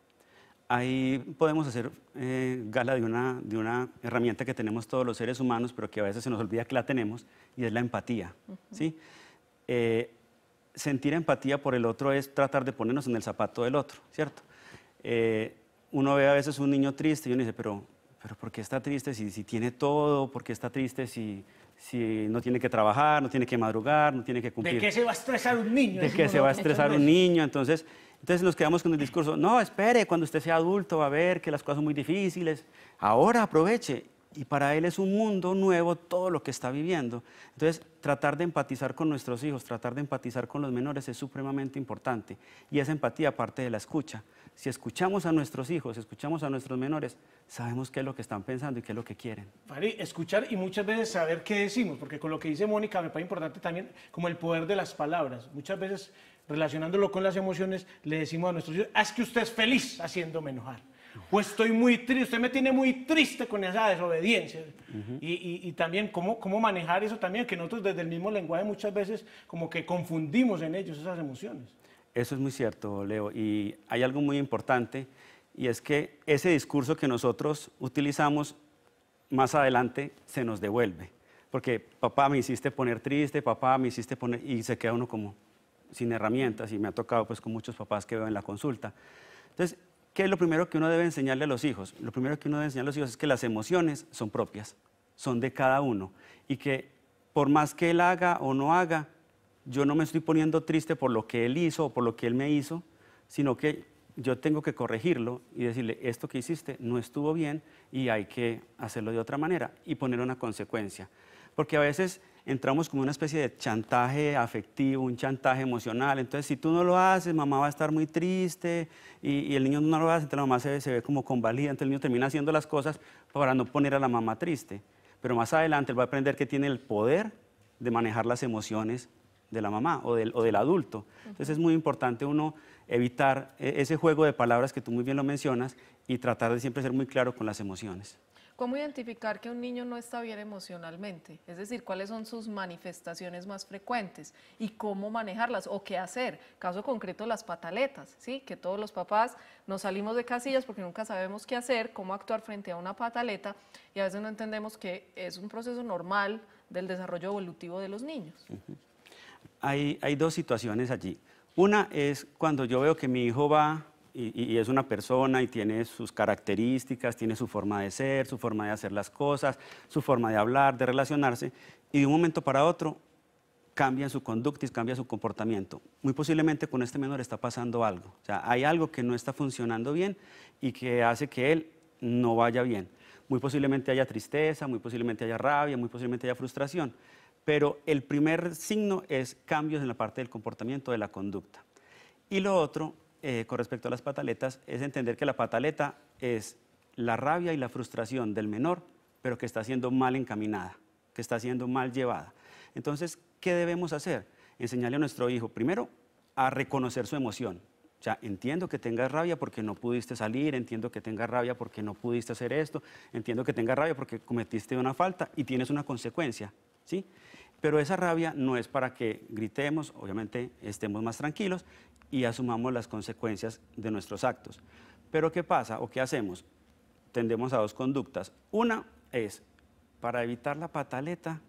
Ahí podemos hacer eh, gala de una, de una herramienta que tenemos todos los seres humanos, pero que a veces se nos olvida que la tenemos, y es la empatía, ¿sí? Eh, sentir empatía por el otro es tratar de ponernos en el zapato del otro, ¿cierto? Eh, uno ve a veces un niño triste y uno dice, pero, pero ¿por qué está triste si, si tiene todo? ¿Por qué está triste si, si no tiene que trabajar, no tiene que madrugar, no tiene que cumplir? ¿De qué se va a estresar un niño? ¿De qué se va a estresar un niño? Entonces, entonces nos quedamos con el discurso, no, espere, cuando usted sea adulto va a ver que las cosas son muy difíciles, ahora aproveche y para él es un mundo nuevo todo lo que está viviendo. Entonces, tratar de empatizar con nuestros hijos, tratar de empatizar con los menores es supremamente importante y esa empatía parte de la escucha. Si escuchamos a nuestros hijos, escuchamos a nuestros menores, sabemos qué es lo que están pensando y qué es lo que quieren. Farid, escuchar y muchas veces saber qué decimos, porque con lo que dice Mónica me parece importante también como el poder de las palabras. Muchas veces relacionándolo con las emociones, le decimos a nuestros hijos, haz ah, que usted es feliz haciéndome enojar o estoy muy triste, usted me tiene muy triste con esa desobediencia. y, y, y, también cómo, cómo manejar eso también, que nosotros desde el mismo lenguaje muchas veces como que confundimos en ellos esas emociones. Eso es muy cierto, Leo. Y hay algo muy importante, y es que ese discurso que nosotros utilizamos más adelante se nos devuelve. Porque papá me hiciste poner triste, papá me hiciste poner... Y se queda uno como sin herramientas y me ha tocado pues con muchos papás que veo en la consulta. Entonces, ¿Qué es lo primero que uno debe enseñarle a los hijos? Lo primero que uno debe enseñarle a los hijos es que las emociones son propias, son de cada uno. Y que por más que él haga o no haga, yo no me estoy poniendo triste por lo que él hizo o por lo que él me hizo, sino que yo tengo que corregirlo y decirle, esto que hiciste no estuvo bien y hay que hacerlo de otra manera y poner una consecuencia. Porque a veces entramos como una especie de chantaje afectivo, un chantaje emocional. Entonces, si tú no lo haces, mamá va a estar muy triste y, el niño no lo hace, entonces la mamá se, ve como convalida, entonces el niño termina haciendo las cosas para no poner a la mamá triste. Pero más adelante él va a aprender que tiene el poder de manejar las emociones de la mamá o del adulto. Entonces es muy importante uno evitar e, ese juego de palabras que tú muy bien lo mencionas y tratar de siempre ser muy claro con las emociones. ¿Cómo identificar que un niño no está bien emocionalmente? Es decir, ¿cuáles son sus manifestaciones más frecuentes y cómo manejarlas o qué hacer? Caso concreto, las pataletas, ¿sí? Que todos los papás nos salimos de casillas porque nunca sabemos qué hacer, cómo actuar frente a una pataleta y a veces no entendemos que es un proceso normal del desarrollo evolutivo de los niños. hay, hay dos situaciones allí. Una es cuando yo veo que mi hijo va y, es una persona y tiene sus características, tiene su forma de ser, su forma de hacer las cosas, su forma de hablar, de relacionarse, y de un momento para otro cambia su conducta y cambia su comportamiento. Muy posiblemente con este menor está pasando algo. O sea, hay algo que no está funcionando bien y que hace que él no vaya bien. Muy posiblemente haya tristeza, muy posiblemente haya rabia, muy posiblemente haya frustración. Pero el primer signo es cambios en la parte del comportamiento, de la conducta. Y lo otro eh, con respecto a las pataletas es entender que la pataleta es la rabia y la frustración del menor, pero que está siendo mal encaminada, que está siendo mal llevada. Entonces, ¿qué debemos hacer? Enseñarle a nuestro hijo, primero, a reconocer su emoción. O sea, entiendo que tengas rabia porque no pudiste salir, entiendo que tengas rabia porque no pudiste hacer esto, entiendo que tengas rabia porque cometiste una falta y tienes una consecuencia, ¿sí? Pero esa rabia no es para que gritemos, obviamente estemos más tranquilos y asumamos las consecuencias de nuestros actos. Pero ¿qué pasa o qué hacemos? Tendemos a dos conductas. Una es, para evitar la pataleta,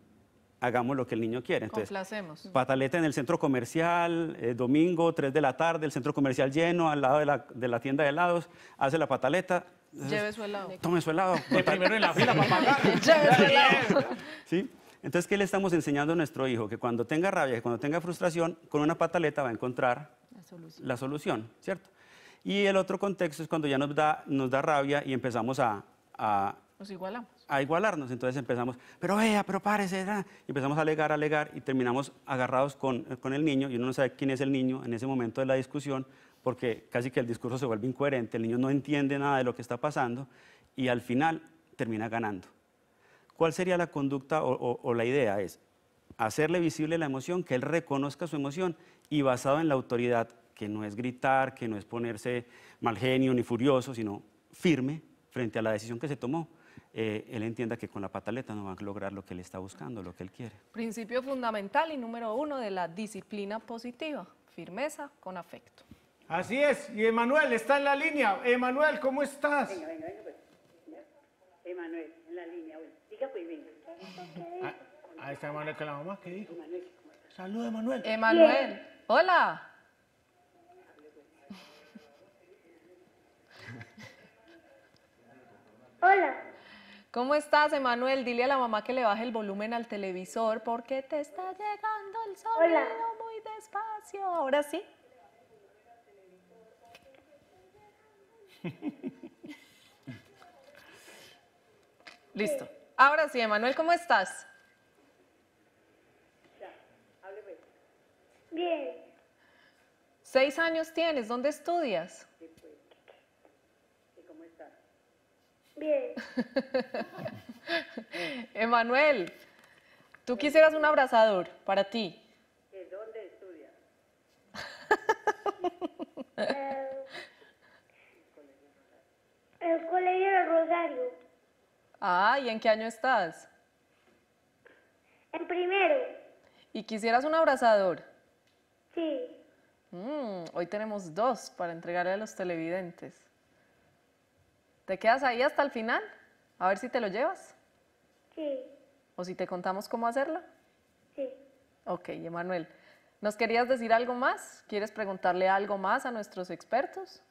hagamos lo que el niño quiere. Entonces, hacemos? Pataleta en el centro comercial, eh, domingo, 3 de la tarde, el centro comercial lleno, al lado de la, tienda de helados, hace la pataleta. Lleve su helado. Tome su helado. primero en la fila para Lleve su helado. ¿Sí? Entonces, ¿qué le estamos enseñando a nuestro hijo? Que cuando tenga rabia, que cuando tenga frustración, con una pataleta va a encontrar la solución, ¿cierto? Y el otro contexto es cuando ya nos da, nos da rabia y empezamos a, a A igualarnos. Entonces empezamos, pero vea, pero párese. empezamos a alegar, a alegar y terminamos agarrados con, con, el niño y uno no sabe quién es el niño en ese momento de la discusión porque casi que el discurso se vuelve incoherente, el niño no entiende nada de lo que está pasando y al final termina ganando. ¿Cuál sería la conducta o, la idea? Es hacerle visible la emoción, que él reconozca su emoción y basado en la autoridad, que no es gritar, que no es ponerse mal genio ni furioso, sino firme frente a la decisión que se tomó. Eh, él entienda que con la pataleta no va a lograr lo que él está buscando, lo que él quiere. Principio fundamental y número uno de la disciplina positiva, firmeza con afecto. Así es, y Emanuel está en la línea. Emanuel, ¿cómo estás? Pues, ah, ahí está Manuel con la mamá, ¿qué dijo? Saludos, Emanuel. Emanuel, hola. Hola. ¿Cómo estás, Emanuel? Dile a la mamá que le baje el volumen al televisor porque te está llegando el sonido muy despacio. Ahora sí. Listo. Ahora sí, Emanuel, ¿cómo estás? Ya, Bien. Seis años tienes, ¿dónde estudias? Pues, ¿Y cómo estás? Bien. Emanuel, tú quisieras un abrazador para ti. ¿De dónde estudias? El, eh, el Colegio de Rosario. Ah, ¿y en qué año estás? En primero. ¿Y quisieras un abrazador? Sí. Mm, hoy tenemos dos para entregarle a los televidentes. ¿Te quedas ahí hasta el final? A ver si te lo llevas. Sí. ¿O si te contamos cómo hacerlo? Sí. Ok, Emanuel. ¿Nos querías decir algo más? ¿Quieres preguntarle algo más a nuestros expertos?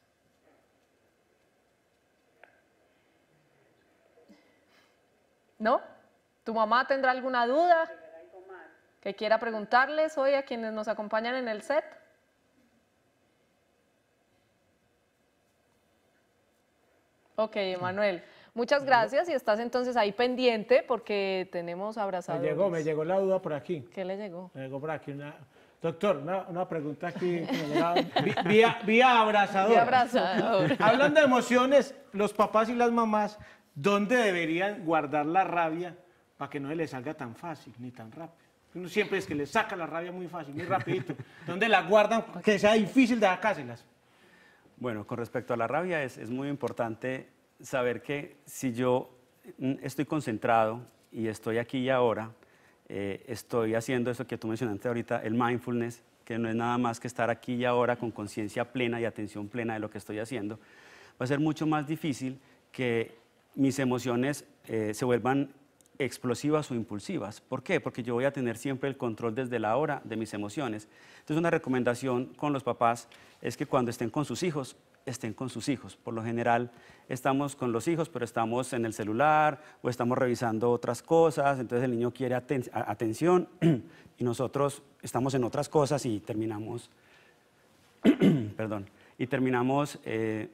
¿No? ¿Tu mamá tendrá alguna duda que quiera preguntarles hoy a quienes nos acompañan en el set? Ok, Manuel. Muchas gracias y estás entonces ahí pendiente porque tenemos abrazadores. Me llegó, me llegó la duda por aquí. ¿Qué le llegó? Me llegó por aquí Doctor, una, pregunta aquí. vía, abrazador. Vía abrazador. Hablando de emociones, los papás y las mamás ¿Dónde deberían guardar la rabia para que no se le salga tan fácil ni tan rápido? Uno siempre es que le saca la rabia muy fácil, muy rapidito. ¿Dónde la guardan que sea difícil de sacárselas? Bueno, con respecto a la rabia es, es muy importante saber que si yo mm, estoy concentrado y estoy aquí y ahora, eh, estoy haciendo eso que tú mencionaste ahorita, el mindfulness, que no es nada más que estar aquí y ahora con conciencia plena y atención plena de lo que estoy haciendo, va a ser mucho más difícil que mis emociones eh, se vuelvan explosivas o impulsivas. ¿Por qué? Porque yo voy a tener siempre el control desde la hora de mis emociones. Entonces una recomendación con los papás es que cuando estén con sus hijos, estén con sus hijos. Por lo general estamos con los hijos, pero estamos en el celular o estamos revisando otras cosas, entonces el niño quiere atención y nosotros estamos en otras cosas y terminamos, perdón, y terminamos eh,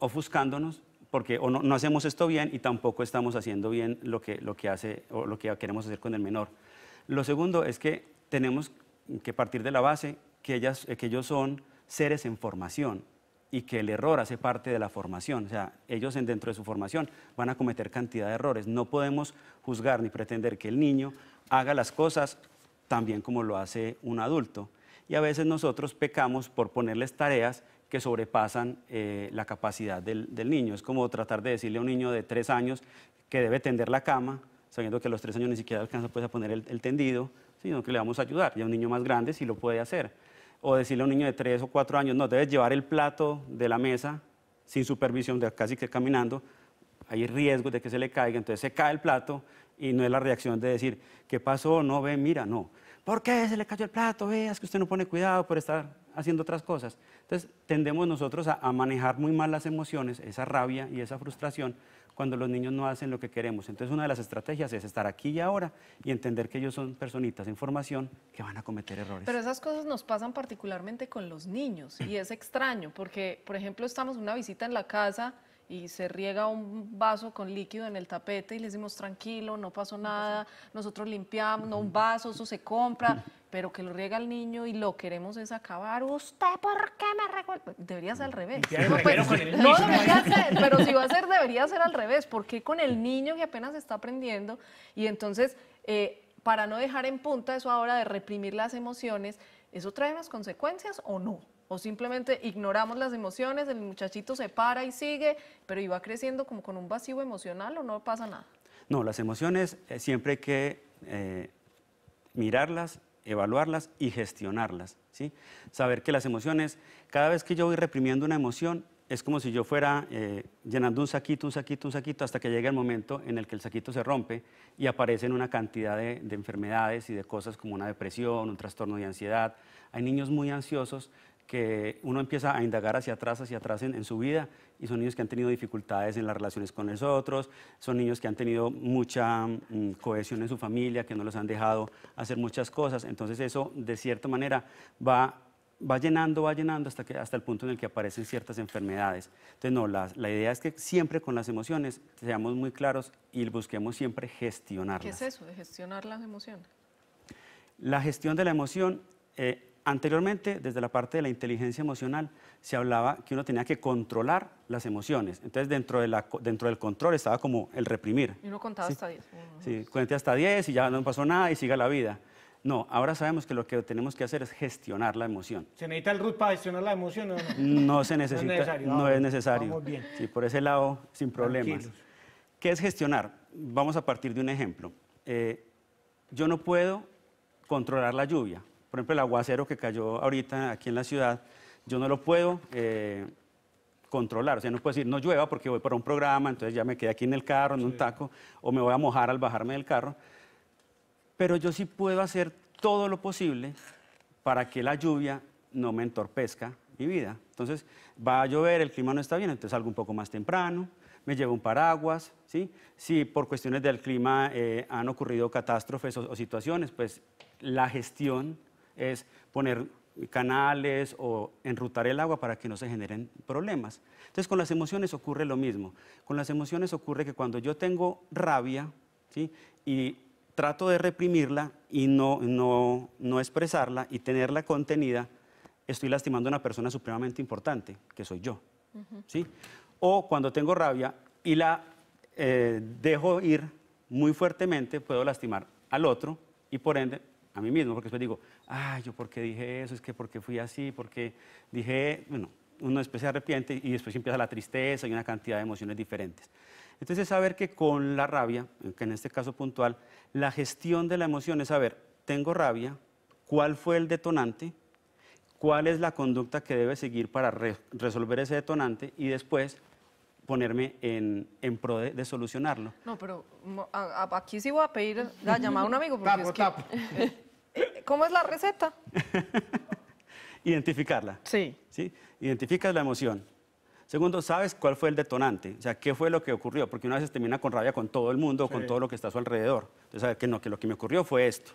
ofuscándonos porque no, hacemos esto bien y tampoco estamos haciendo bien lo que, lo que hace o lo que queremos hacer con el menor. Lo segundo es que tenemos que partir de la base que, ellas, eh, que ellos son seres en formación y que el error hace parte de la formación. O sea, ellos dentro de su formación van a cometer cantidad de errores. No podemos juzgar ni pretender que el niño haga las cosas tan bien como lo hace un adulto. Y a veces nosotros pecamos por ponerles tareas que sobrepasan eh, la capacidad del, niño. Es como tratar de decirle a un niño de tres años que debe tender la cama, sabiendo que a los tres años ni siquiera alcanza pues, a poner el, tendido, sino que le vamos a ayudar. Y a un niño más grande sí lo puede hacer. O decirle a un niño de tres o cuatro años, no, debes llevar el plato de la mesa sin supervisión, de casi que caminando, hay riesgo de que se le caiga, entonces se cae el plato y no es la reacción de decir, ¿qué pasó? No ve, mira, no. ¿Por qué se le cayó el plato? Veas eh, que usted no pone cuidado por estar haciendo otras cosas. Entonces, tendemos nosotros a, a, manejar muy mal las emociones, esa rabia y esa frustración, cuando los niños no hacen lo que queremos. Entonces, una de las estrategias es estar aquí y ahora y entender que ellos son personitas en formación que van a cometer errores. Pero esas cosas nos pasan particularmente con los niños y es extraño porque, por ejemplo, estamos en una visita en la casa y se riega un vaso con líquido en el tapete y le decimos tranquilo, no pasó nada, nosotros limpiamos, no un vaso, eso se compra, pero que lo riega el niño y lo queremos es acabar. ¿Usted por qué me recuerda? Debería ser al revés. No, pues, no debería ser, pero si va a ser, debería ser al revés. ¿Por qué con el niño que apenas está aprendiendo? Y entonces, eh, para no dejar en punta eso ahora de reprimir las emociones, ¿eso trae unas consecuencias o no? o simplemente ignoramos las emociones, el muchachito se para y sigue, pero iba creciendo como con un vacío emocional o no pasa nada. No, las emociones eh, siempre hay que eh, mirarlas, evaluarlas y gestionarlas. ¿sí? Saber que las emociones, cada vez que yo voy reprimiendo una emoción, es como si yo fuera eh, llenando un saquito, un saquito, un saquito, hasta que llegue el momento en el que el saquito se rompe y aparecen una cantidad de, de enfermedades y de cosas como una depresión, un trastorno de ansiedad. Hay niños muy ansiosos que uno empieza a indagar hacia atrás, hacia atrás en, su vida, y son niños que han tenido dificultades en las relaciones con nosotros, son niños que han tenido mucha mm, cohesión en su familia, que no los han dejado hacer muchas cosas, entonces eso de cierta manera va va llenando, va llenando hasta, que, hasta el punto en el que aparecen ciertas enfermedades. Entonces, no, la, la, idea es que siempre con las emociones seamos muy claros y busquemos siempre gestionarlas. ¿Qué es eso de gestionar las emociones? La gestión de la emoción eh, Anteriormente, desde la parte de la inteligencia emocional, se hablaba que uno tenía que controlar las emociones. Entonces, dentro, del control estaba como el reprimir. Y uno contaba hasta 10. Sí, cuente hasta 10 y ya no pasó nada y siga la vida. No, ahora sabemos que lo que tenemos que hacer es gestionar la emoción. ¿Se necesita el root para gestionar la emoción? No, no se necesita, no es necesario. No ah, bien. por ese lado, sin problemas. ¿Qué es gestionar? Vamos a partir de un ejemplo. Eh, yo no puedo controlar la lluvia, por ejemplo, el aguacero que cayó ahorita aquí en la ciudad, yo no lo puedo eh, controlar. O sea, no puedo decir, no llueva porque voy para un programa, entonces ya me quedé aquí en el carro, en un taco, o me voy a mojar al bajarme del carro. Pero yo sí puedo hacer todo lo posible para que la lluvia no me entorpezca mi vida. Entonces, va a llover, el clima no está bien, entonces salgo un poco más temprano, me llevo un paraguas, ¿sí? Si por cuestiones del clima eh, han ocurrido catástrofes o situaciones, pues la gestión es poner canales o enrutar el agua para que no se generen problemas. Entonces con las emociones ocurre lo mismo. Con las emociones ocurre que cuando yo tengo rabia ¿sí? y trato de reprimirla y no, expresarla y tenerla contenida, estoy lastimando a una persona supremamente importante, que soy yo. ¿sí? O cuando tengo rabia y la eh, dejo ir muy fuertemente, puedo lastimar al otro y por ende a mí mismo, porque después digo, ay, yo por qué dije eso, es que porque fui así, porque dije, bueno, uno después se arrepiente y después empieza la tristeza y una cantidad de emociones diferentes. Entonces, saber que con la rabia, que en este caso puntual, la gestión de la emoción es saber, tengo rabia, cuál fue el detonante, cuál es la conducta que debe seguir para resolver ese detonante y después ponerme en, pro de, solucionarlo. No, pero mm, aquí sí voy a pedir la llamada a un amigo. tapo, tapo. Eh, eh, ¿Cómo es la receta? Identificarla. Sí. ¿sí? Identificas la emoción. Segundo, ¿sabes cuál fue el detonante? O sea, ¿qué fue lo que ocurrió? Porque una vez termina con rabia con todo el mundo, o con todo lo que está a su alrededor. Entonces, saber que no, que lo que me ocurrió fue esto.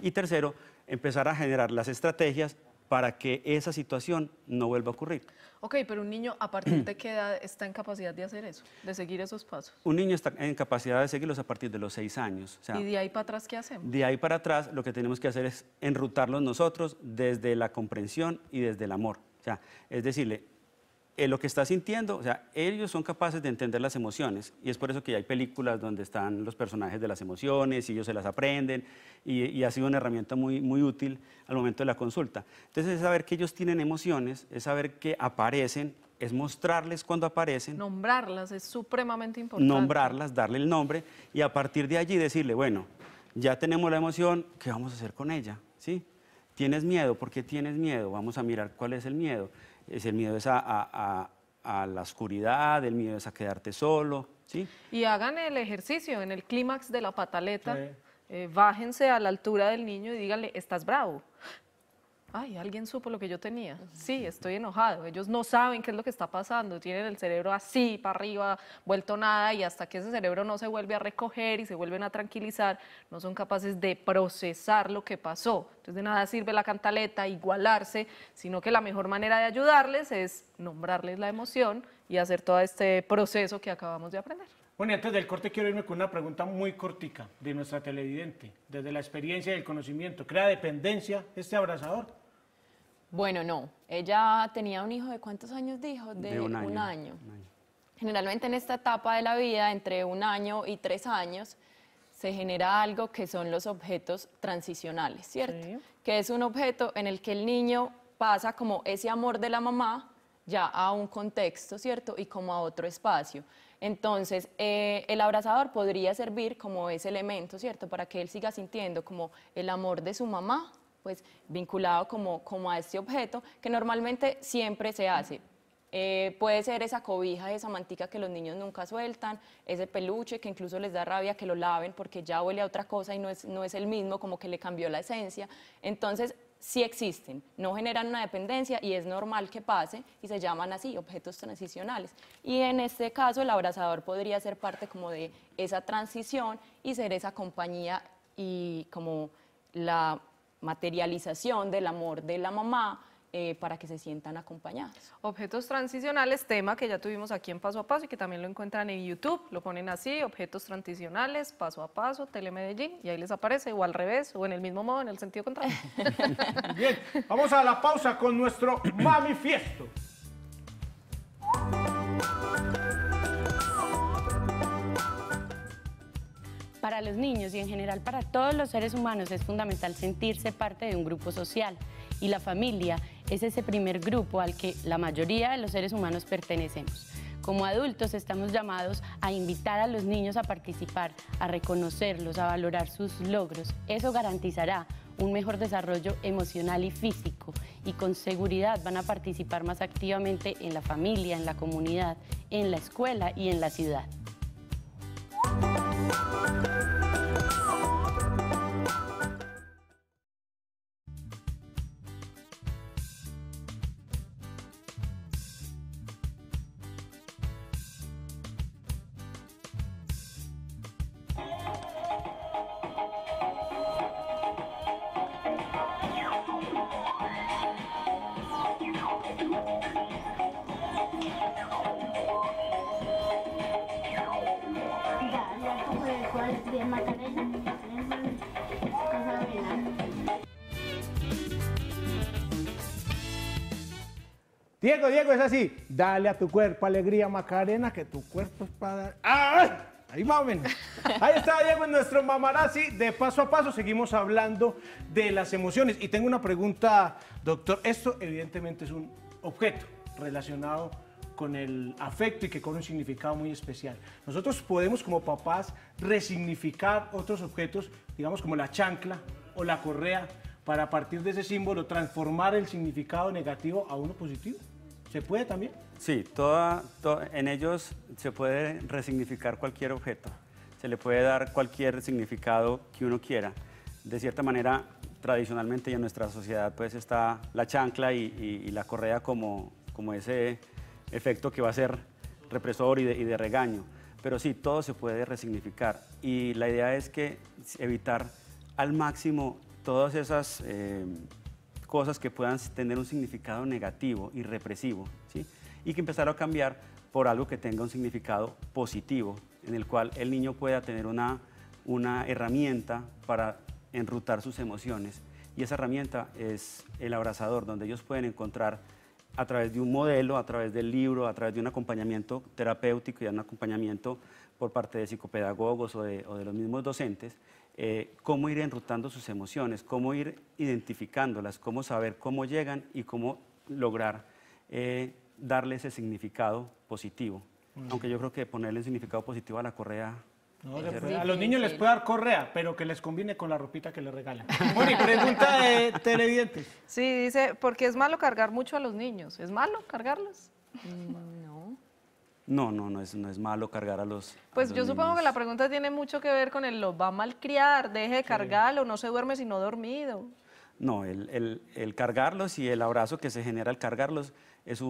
Y tercero, empezar a generar las estrategias para que esa situación no vuelva a ocurrir. Ok, pero un niño, ¿a partir de qué edad está en capacidad de hacer eso, de seguir esos pasos? Un niño está en capacidad de seguirlos a partir de los seis años. ¿Y de ahí para atrás qué hacemos? De ahí para atrás lo que tenemos que hacer es enrutarlos nosotros desde la comprensión y desde el amor. O sea, es decirle, eh, lo que está sintiendo, o sea, ellos son capaces de entender las emociones y es por eso que hay películas donde están los personajes de las emociones y ellos se las aprenden y, ha sido una herramienta muy, muy útil al momento de la consulta. Entonces es saber que ellos tienen emociones, es saber que aparecen es mostrarles cuando aparecen. Nombrarlas es supremamente importante. Nombrarlas, darle el nombre y a partir de allí decirle, bueno, ya tenemos la emoción, ¿qué vamos a hacer con ella? ¿Sí? ¿Tienes miedo? ¿Por qué tienes miedo? Vamos a mirar cuál es el miedo es el miedo es a, la oscuridad, el miedo es a quedarte solo. ¿sí? Y hagan el ejercicio en el clímax de la pataleta, eh, bájense a la altura del niño y díganle, estás bravo ay, alguien supo lo que yo tenía. Sí, estoy enojado. Ellos no saben qué es lo que está pasando. Tienen el cerebro así, para arriba, vuelto nada, y hasta que ese cerebro no se vuelve a recoger y se vuelven a tranquilizar, no son capaces de procesar lo que pasó. Entonces de nada sirve la cantaleta, igualarse, sino que la mejor manera de ayudarles es nombrarles la emoción y hacer todo este proceso que acabamos de aprender. Bueno, y antes del corte quiero irme con una pregunta muy cortica de nuestra televidente, desde la experiencia y el conocimiento. ¿Crea dependencia este abrazador? Bueno, no. Ella tenía un hijo de cuántos años dijo? De, un, año, Generalmente en esta etapa de la vida, entre un año y tres años, se genera algo que son los objetos transicionales, ¿cierto? Que es un objeto en el que el niño pasa como ese amor de la mamá ya a un contexto, ¿cierto? Y como a otro espacio. Entonces, eh, el abrazador podría servir como ese elemento, ¿cierto? Para que él siga sintiendo como el amor de su mamá, pues vinculado como, a este objeto, que normalmente siempre se hace. Eh, puede ser esa cobija, esa mantica que los niños nunca sueltan, ese peluche que incluso les da rabia que lo laven porque ya huele a otra cosa y no es, no es el mismo, como que le cambió la esencia. Entonces, sí existen, no generan una dependencia y es normal que pase y se llaman así objetos transicionales. Y en este caso el abrazador podría ser parte como de esa transición y ser esa compañía y como la materialización del amor de la mamá eh, para que se sientan acompañados. Objetos transicionales, tema que ya tuvimos aquí en Paso a Paso y que también lo encuentran en YouTube, lo ponen así, objetos transicionales, Paso a Paso, Telemedellín, y ahí les aparece, o al revés, o en el mismo modo, en el sentido contrario. Bien, vamos a la pausa con nuestro manifiesto. Para los niños y en general para todos los seres humanos es fundamental sentirse parte de un grupo social y la familia es ese primer grupo al que la mayoría de los seres humanos pertenecemos. Como adultos estamos llamados a invitar a los niños a participar, a reconocerlos, a valorar sus logros. Eso garantizará un mejor desarrollo emocional y físico y con seguridad van a participar más activamente en la familia, en la comunidad, en la escuela y en la ciudad. Diego, Diego, es así. Dale a tu cuerpo alegría, Macarena, que tu cuerpo es para Ahí va, Ahí está Diego en nuestro mamarazzi. De paso a paso seguimos hablando de las emociones. Y tengo una pregunta, doctor. Esto evidentemente es un objeto relacionado con el afecto y que con un significado muy especial. Nosotros podemos como papás resignificar otros objetos, digamos como la chancla o la correa, para a partir de ese símbolo transformar el significado negativo a uno positivo. ¿Se puede también? Sí, toda, en ellos se puede resignificar cualquier objeto, se le puede dar cualquier significado que uno quiera. De cierta manera, tradicionalmente y en nuestra sociedad pues está la chancla y, la correa como, como ese efecto que va a ser represor y de, regaño. Pero sí, todo se puede resignificar y la idea es que evitar al máximo todas esas... Eh, cosas que puedan tener un significado negativo y represivo, ¿sí? y que empezar a cambiar por algo que tenga un significado positivo, en el cual el niño pueda tener una, una herramienta para enrutar sus emociones. Y esa herramienta es el abrazador, donde ellos pueden encontrar a través de un modelo, a través del libro, a través de un acompañamiento terapéutico y un acompañamiento por parte de psicopedagogos o de los mismos docentes, eh, cómo ir enrutando sus emociones, cómo ir identificándolas, cómo saber cómo llegan y cómo lograr eh, darle ese significado positivo. Aunque yo creo que ponerle significado positivo a la correa a los niños les puede dar correa, pero que les combine con la ropita que les regalan. Bueno, y pregunta de televidentes. Sí, dice, porque es malo cargar mucho a los niños. ¿Es malo cargarlos? Mm, no. No, no, no es, malo cargar a los. Pues yo supongo que la pregunta tiene mucho que ver con el lo va a malcriar, deje de cargarlo, no se duerme sino dormido. No, el, el, cargarlos y el abrazo que se genera al cargarlos es,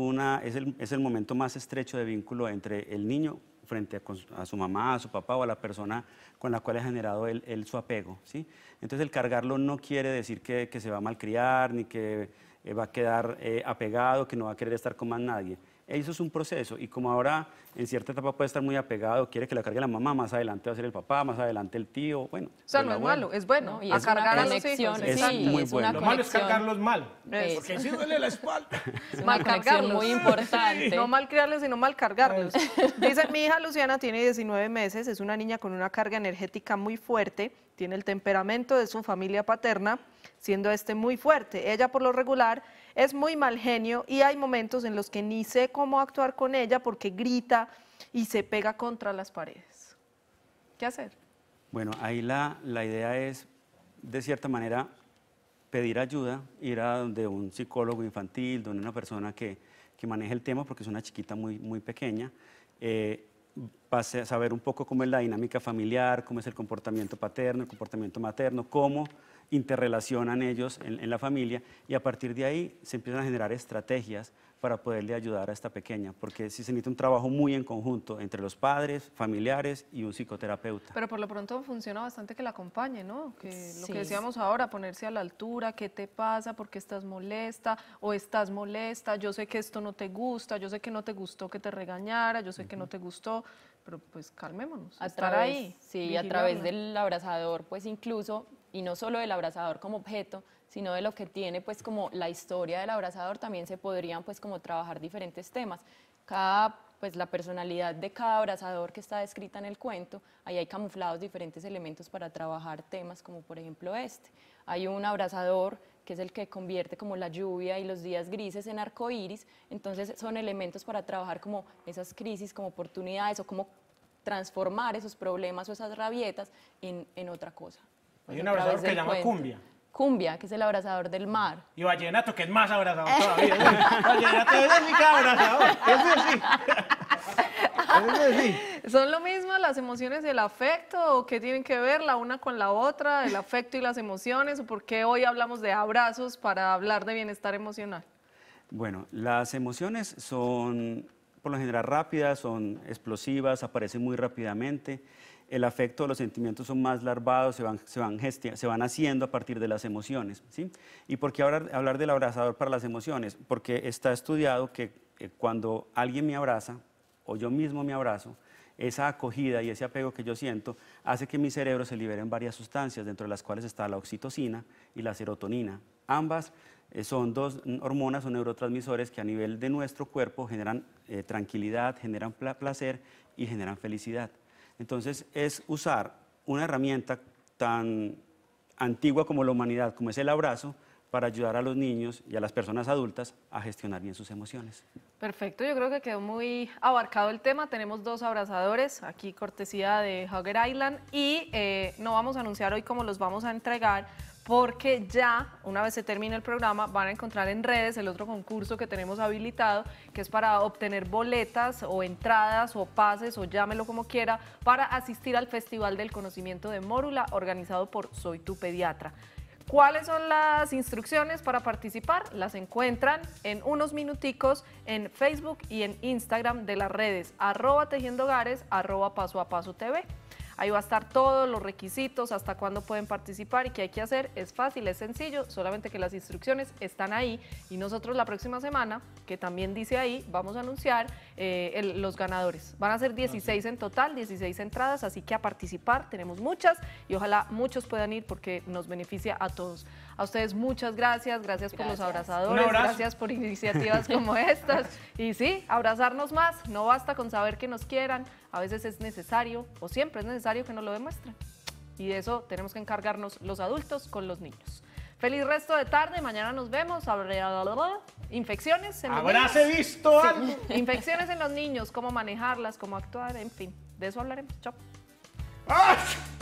es, el, momento más estrecho de vínculo entre el niño frente a, su mamá, a su papá o a la persona con la cual ha generado él, su apego. ¿sí? Entonces el cargarlo no quiere decir que, se va a malcriar ni que eh, va a quedar eh, apegado, que no va a querer estar con más nadie eso es un proceso. Y como ahora en cierta etapa puede estar muy apegado, quiere que la cargue la mamá, más adelante va a ser el papá, más adelante el tío, bueno. O pues es bueno. es bueno. a cargar a Es muy bueno. Lo malo es cargarlos mal, porque si duele la espalda. mal muy importante. No mal criarlos, sino mal cargarlos. Dice, mi hija Luciana tiene 19 meses, es una niña con una carga energética muy fuerte, tiene el temperamento de su familia paterna, siendo este muy fuerte. Ella por lo regular es muy mal genio y hay momentos en los que ni sé cómo actuar con ella porque grita y se pega contra las paredes. ¿Qué hacer? Bueno, ahí la, la idea es, de cierta manera, pedir ayuda, ir a donde un psicólogo infantil, donde una persona que, que maneje el tema, porque es una chiquita muy, muy pequeña. Eh, pase saber un poco cómo es la dinámica familiar, cómo es el comportamiento paterno, el comportamiento materno, cómo interrelacionan ellos en, la familia y a partir de ahí se empiezan a generar estrategias para poderle ayudar a esta pequeña, porque sí se necesita un trabajo muy en conjunto entre los padres, familiares y un psicoterapeuta. Pero por lo pronto funciona bastante que la acompañe, ¿no? Que Lo que decíamos ahora, ponerse a la altura, qué te pasa, por qué estás molesta o estás molesta, yo sé que esto no te gusta, yo sé que no te gustó que te regañara, yo sé que no te gustó, pero pues calmémonos. A estar ahí, sí, a través del abrazador, pues incluso, y no solo del abrazador como objeto, sino de lo que tiene pues como la historia del abrazador, también se podrían pues como trabajar diferentes temas. Cada pues la personalidad de cada abrazador que está descrita en el cuento, ahí hay camuflados diferentes elementos para trabajar temas como por ejemplo este. Hay un abrazador que es el que convierte como la lluvia y los días grises en arcoíris. Entonces son elementos para trabajar como esas crisis, como oportunidades o como transformar esos problemas o esas rabietas en, otra cosa. Hay pues un abrazador que se llama cumbia. Cumbia, que es el abrazador del mar. Y vallenato, que es más abrazador todavía. vallenato es el abrazador. Eso sí. Eso sí. ¿Son lo mismo las emociones y el afecto? ¿O qué tienen que ver la una con la otra, el afecto y las emociones? ¿O por qué hoy hablamos de abrazos para hablar de bienestar emocional? Bueno, las emociones son por lo general rápidas, son explosivas, aparecen muy rápidamente. El afecto, los sentimientos son más larvados, se van, se se van haciendo a partir de las emociones. ¿sí? ¿Y por qué hablar, del abrazador para las emociones? Porque está estudiado que eh, cuando alguien me abraza o yo mismo me abrazo, esa acogida y ese apego que yo siento hace que mi cerebro se libere en varias sustancias, dentro de las cuales está la oxitocina y la serotonina. Ambas eh, son dos hormonas o neurotransmisores que a nivel de nuestro cuerpo generan eh, tranquilidad, generan placer y generan felicidad. Entonces es usar una herramienta tan antigua como la humanidad, como es el abrazo, para ayudar a los niños y a las personas adultas a gestionar bien sus emociones. Perfecto, yo creo que quedó muy abarcado el tema. Tenemos dos abrazadores, aquí cortesía de Hugger Island, y eh, no vamos a anunciar hoy cómo los vamos a entregar, porque ya, una vez se termine el programa, van a encontrar en redes el otro concurso que tenemos habilitado, que es para obtener boletas o entradas o pases o llámelo como quiera, para asistir al Festival del Conocimiento de Mórula, organizado por Soy Tu Pediatra. ¿Cuáles son las instrucciones para participar? Las encuentran en unos minuticos en Facebook y en Instagram de las redes arroba tejiendo hogares, arroba paso a paso TV. Ahí va a estar todos los requisitos, hasta cuándo pueden participar y qué hay que hacer. Es fácil, es sencillo, solamente que las instrucciones están ahí y nosotros la próxima semana, que también dice ahí, vamos a anunciar eh, los ganadores. Van a ser 16 en total, 16 entradas, así que a participar, tenemos muchas y ojalá muchos puedan ir porque nos beneficia a todos. A ustedes muchas gracias, gracias, por los abrazadores, gracias por iniciativas como estas. Y sí, abrazarnos más, no basta con saber que nos quieran, a veces es necesario o siempre es necesario que nos lo demuestren. Y de eso tenemos que encargarnos los adultos con los niños. Feliz resto de tarde. Mañana nos vemos. Infecciones en los niños. visto Infecciones en los niños, cómo manejarlas, cómo actuar, en fin. De eso hablaremos. Chao.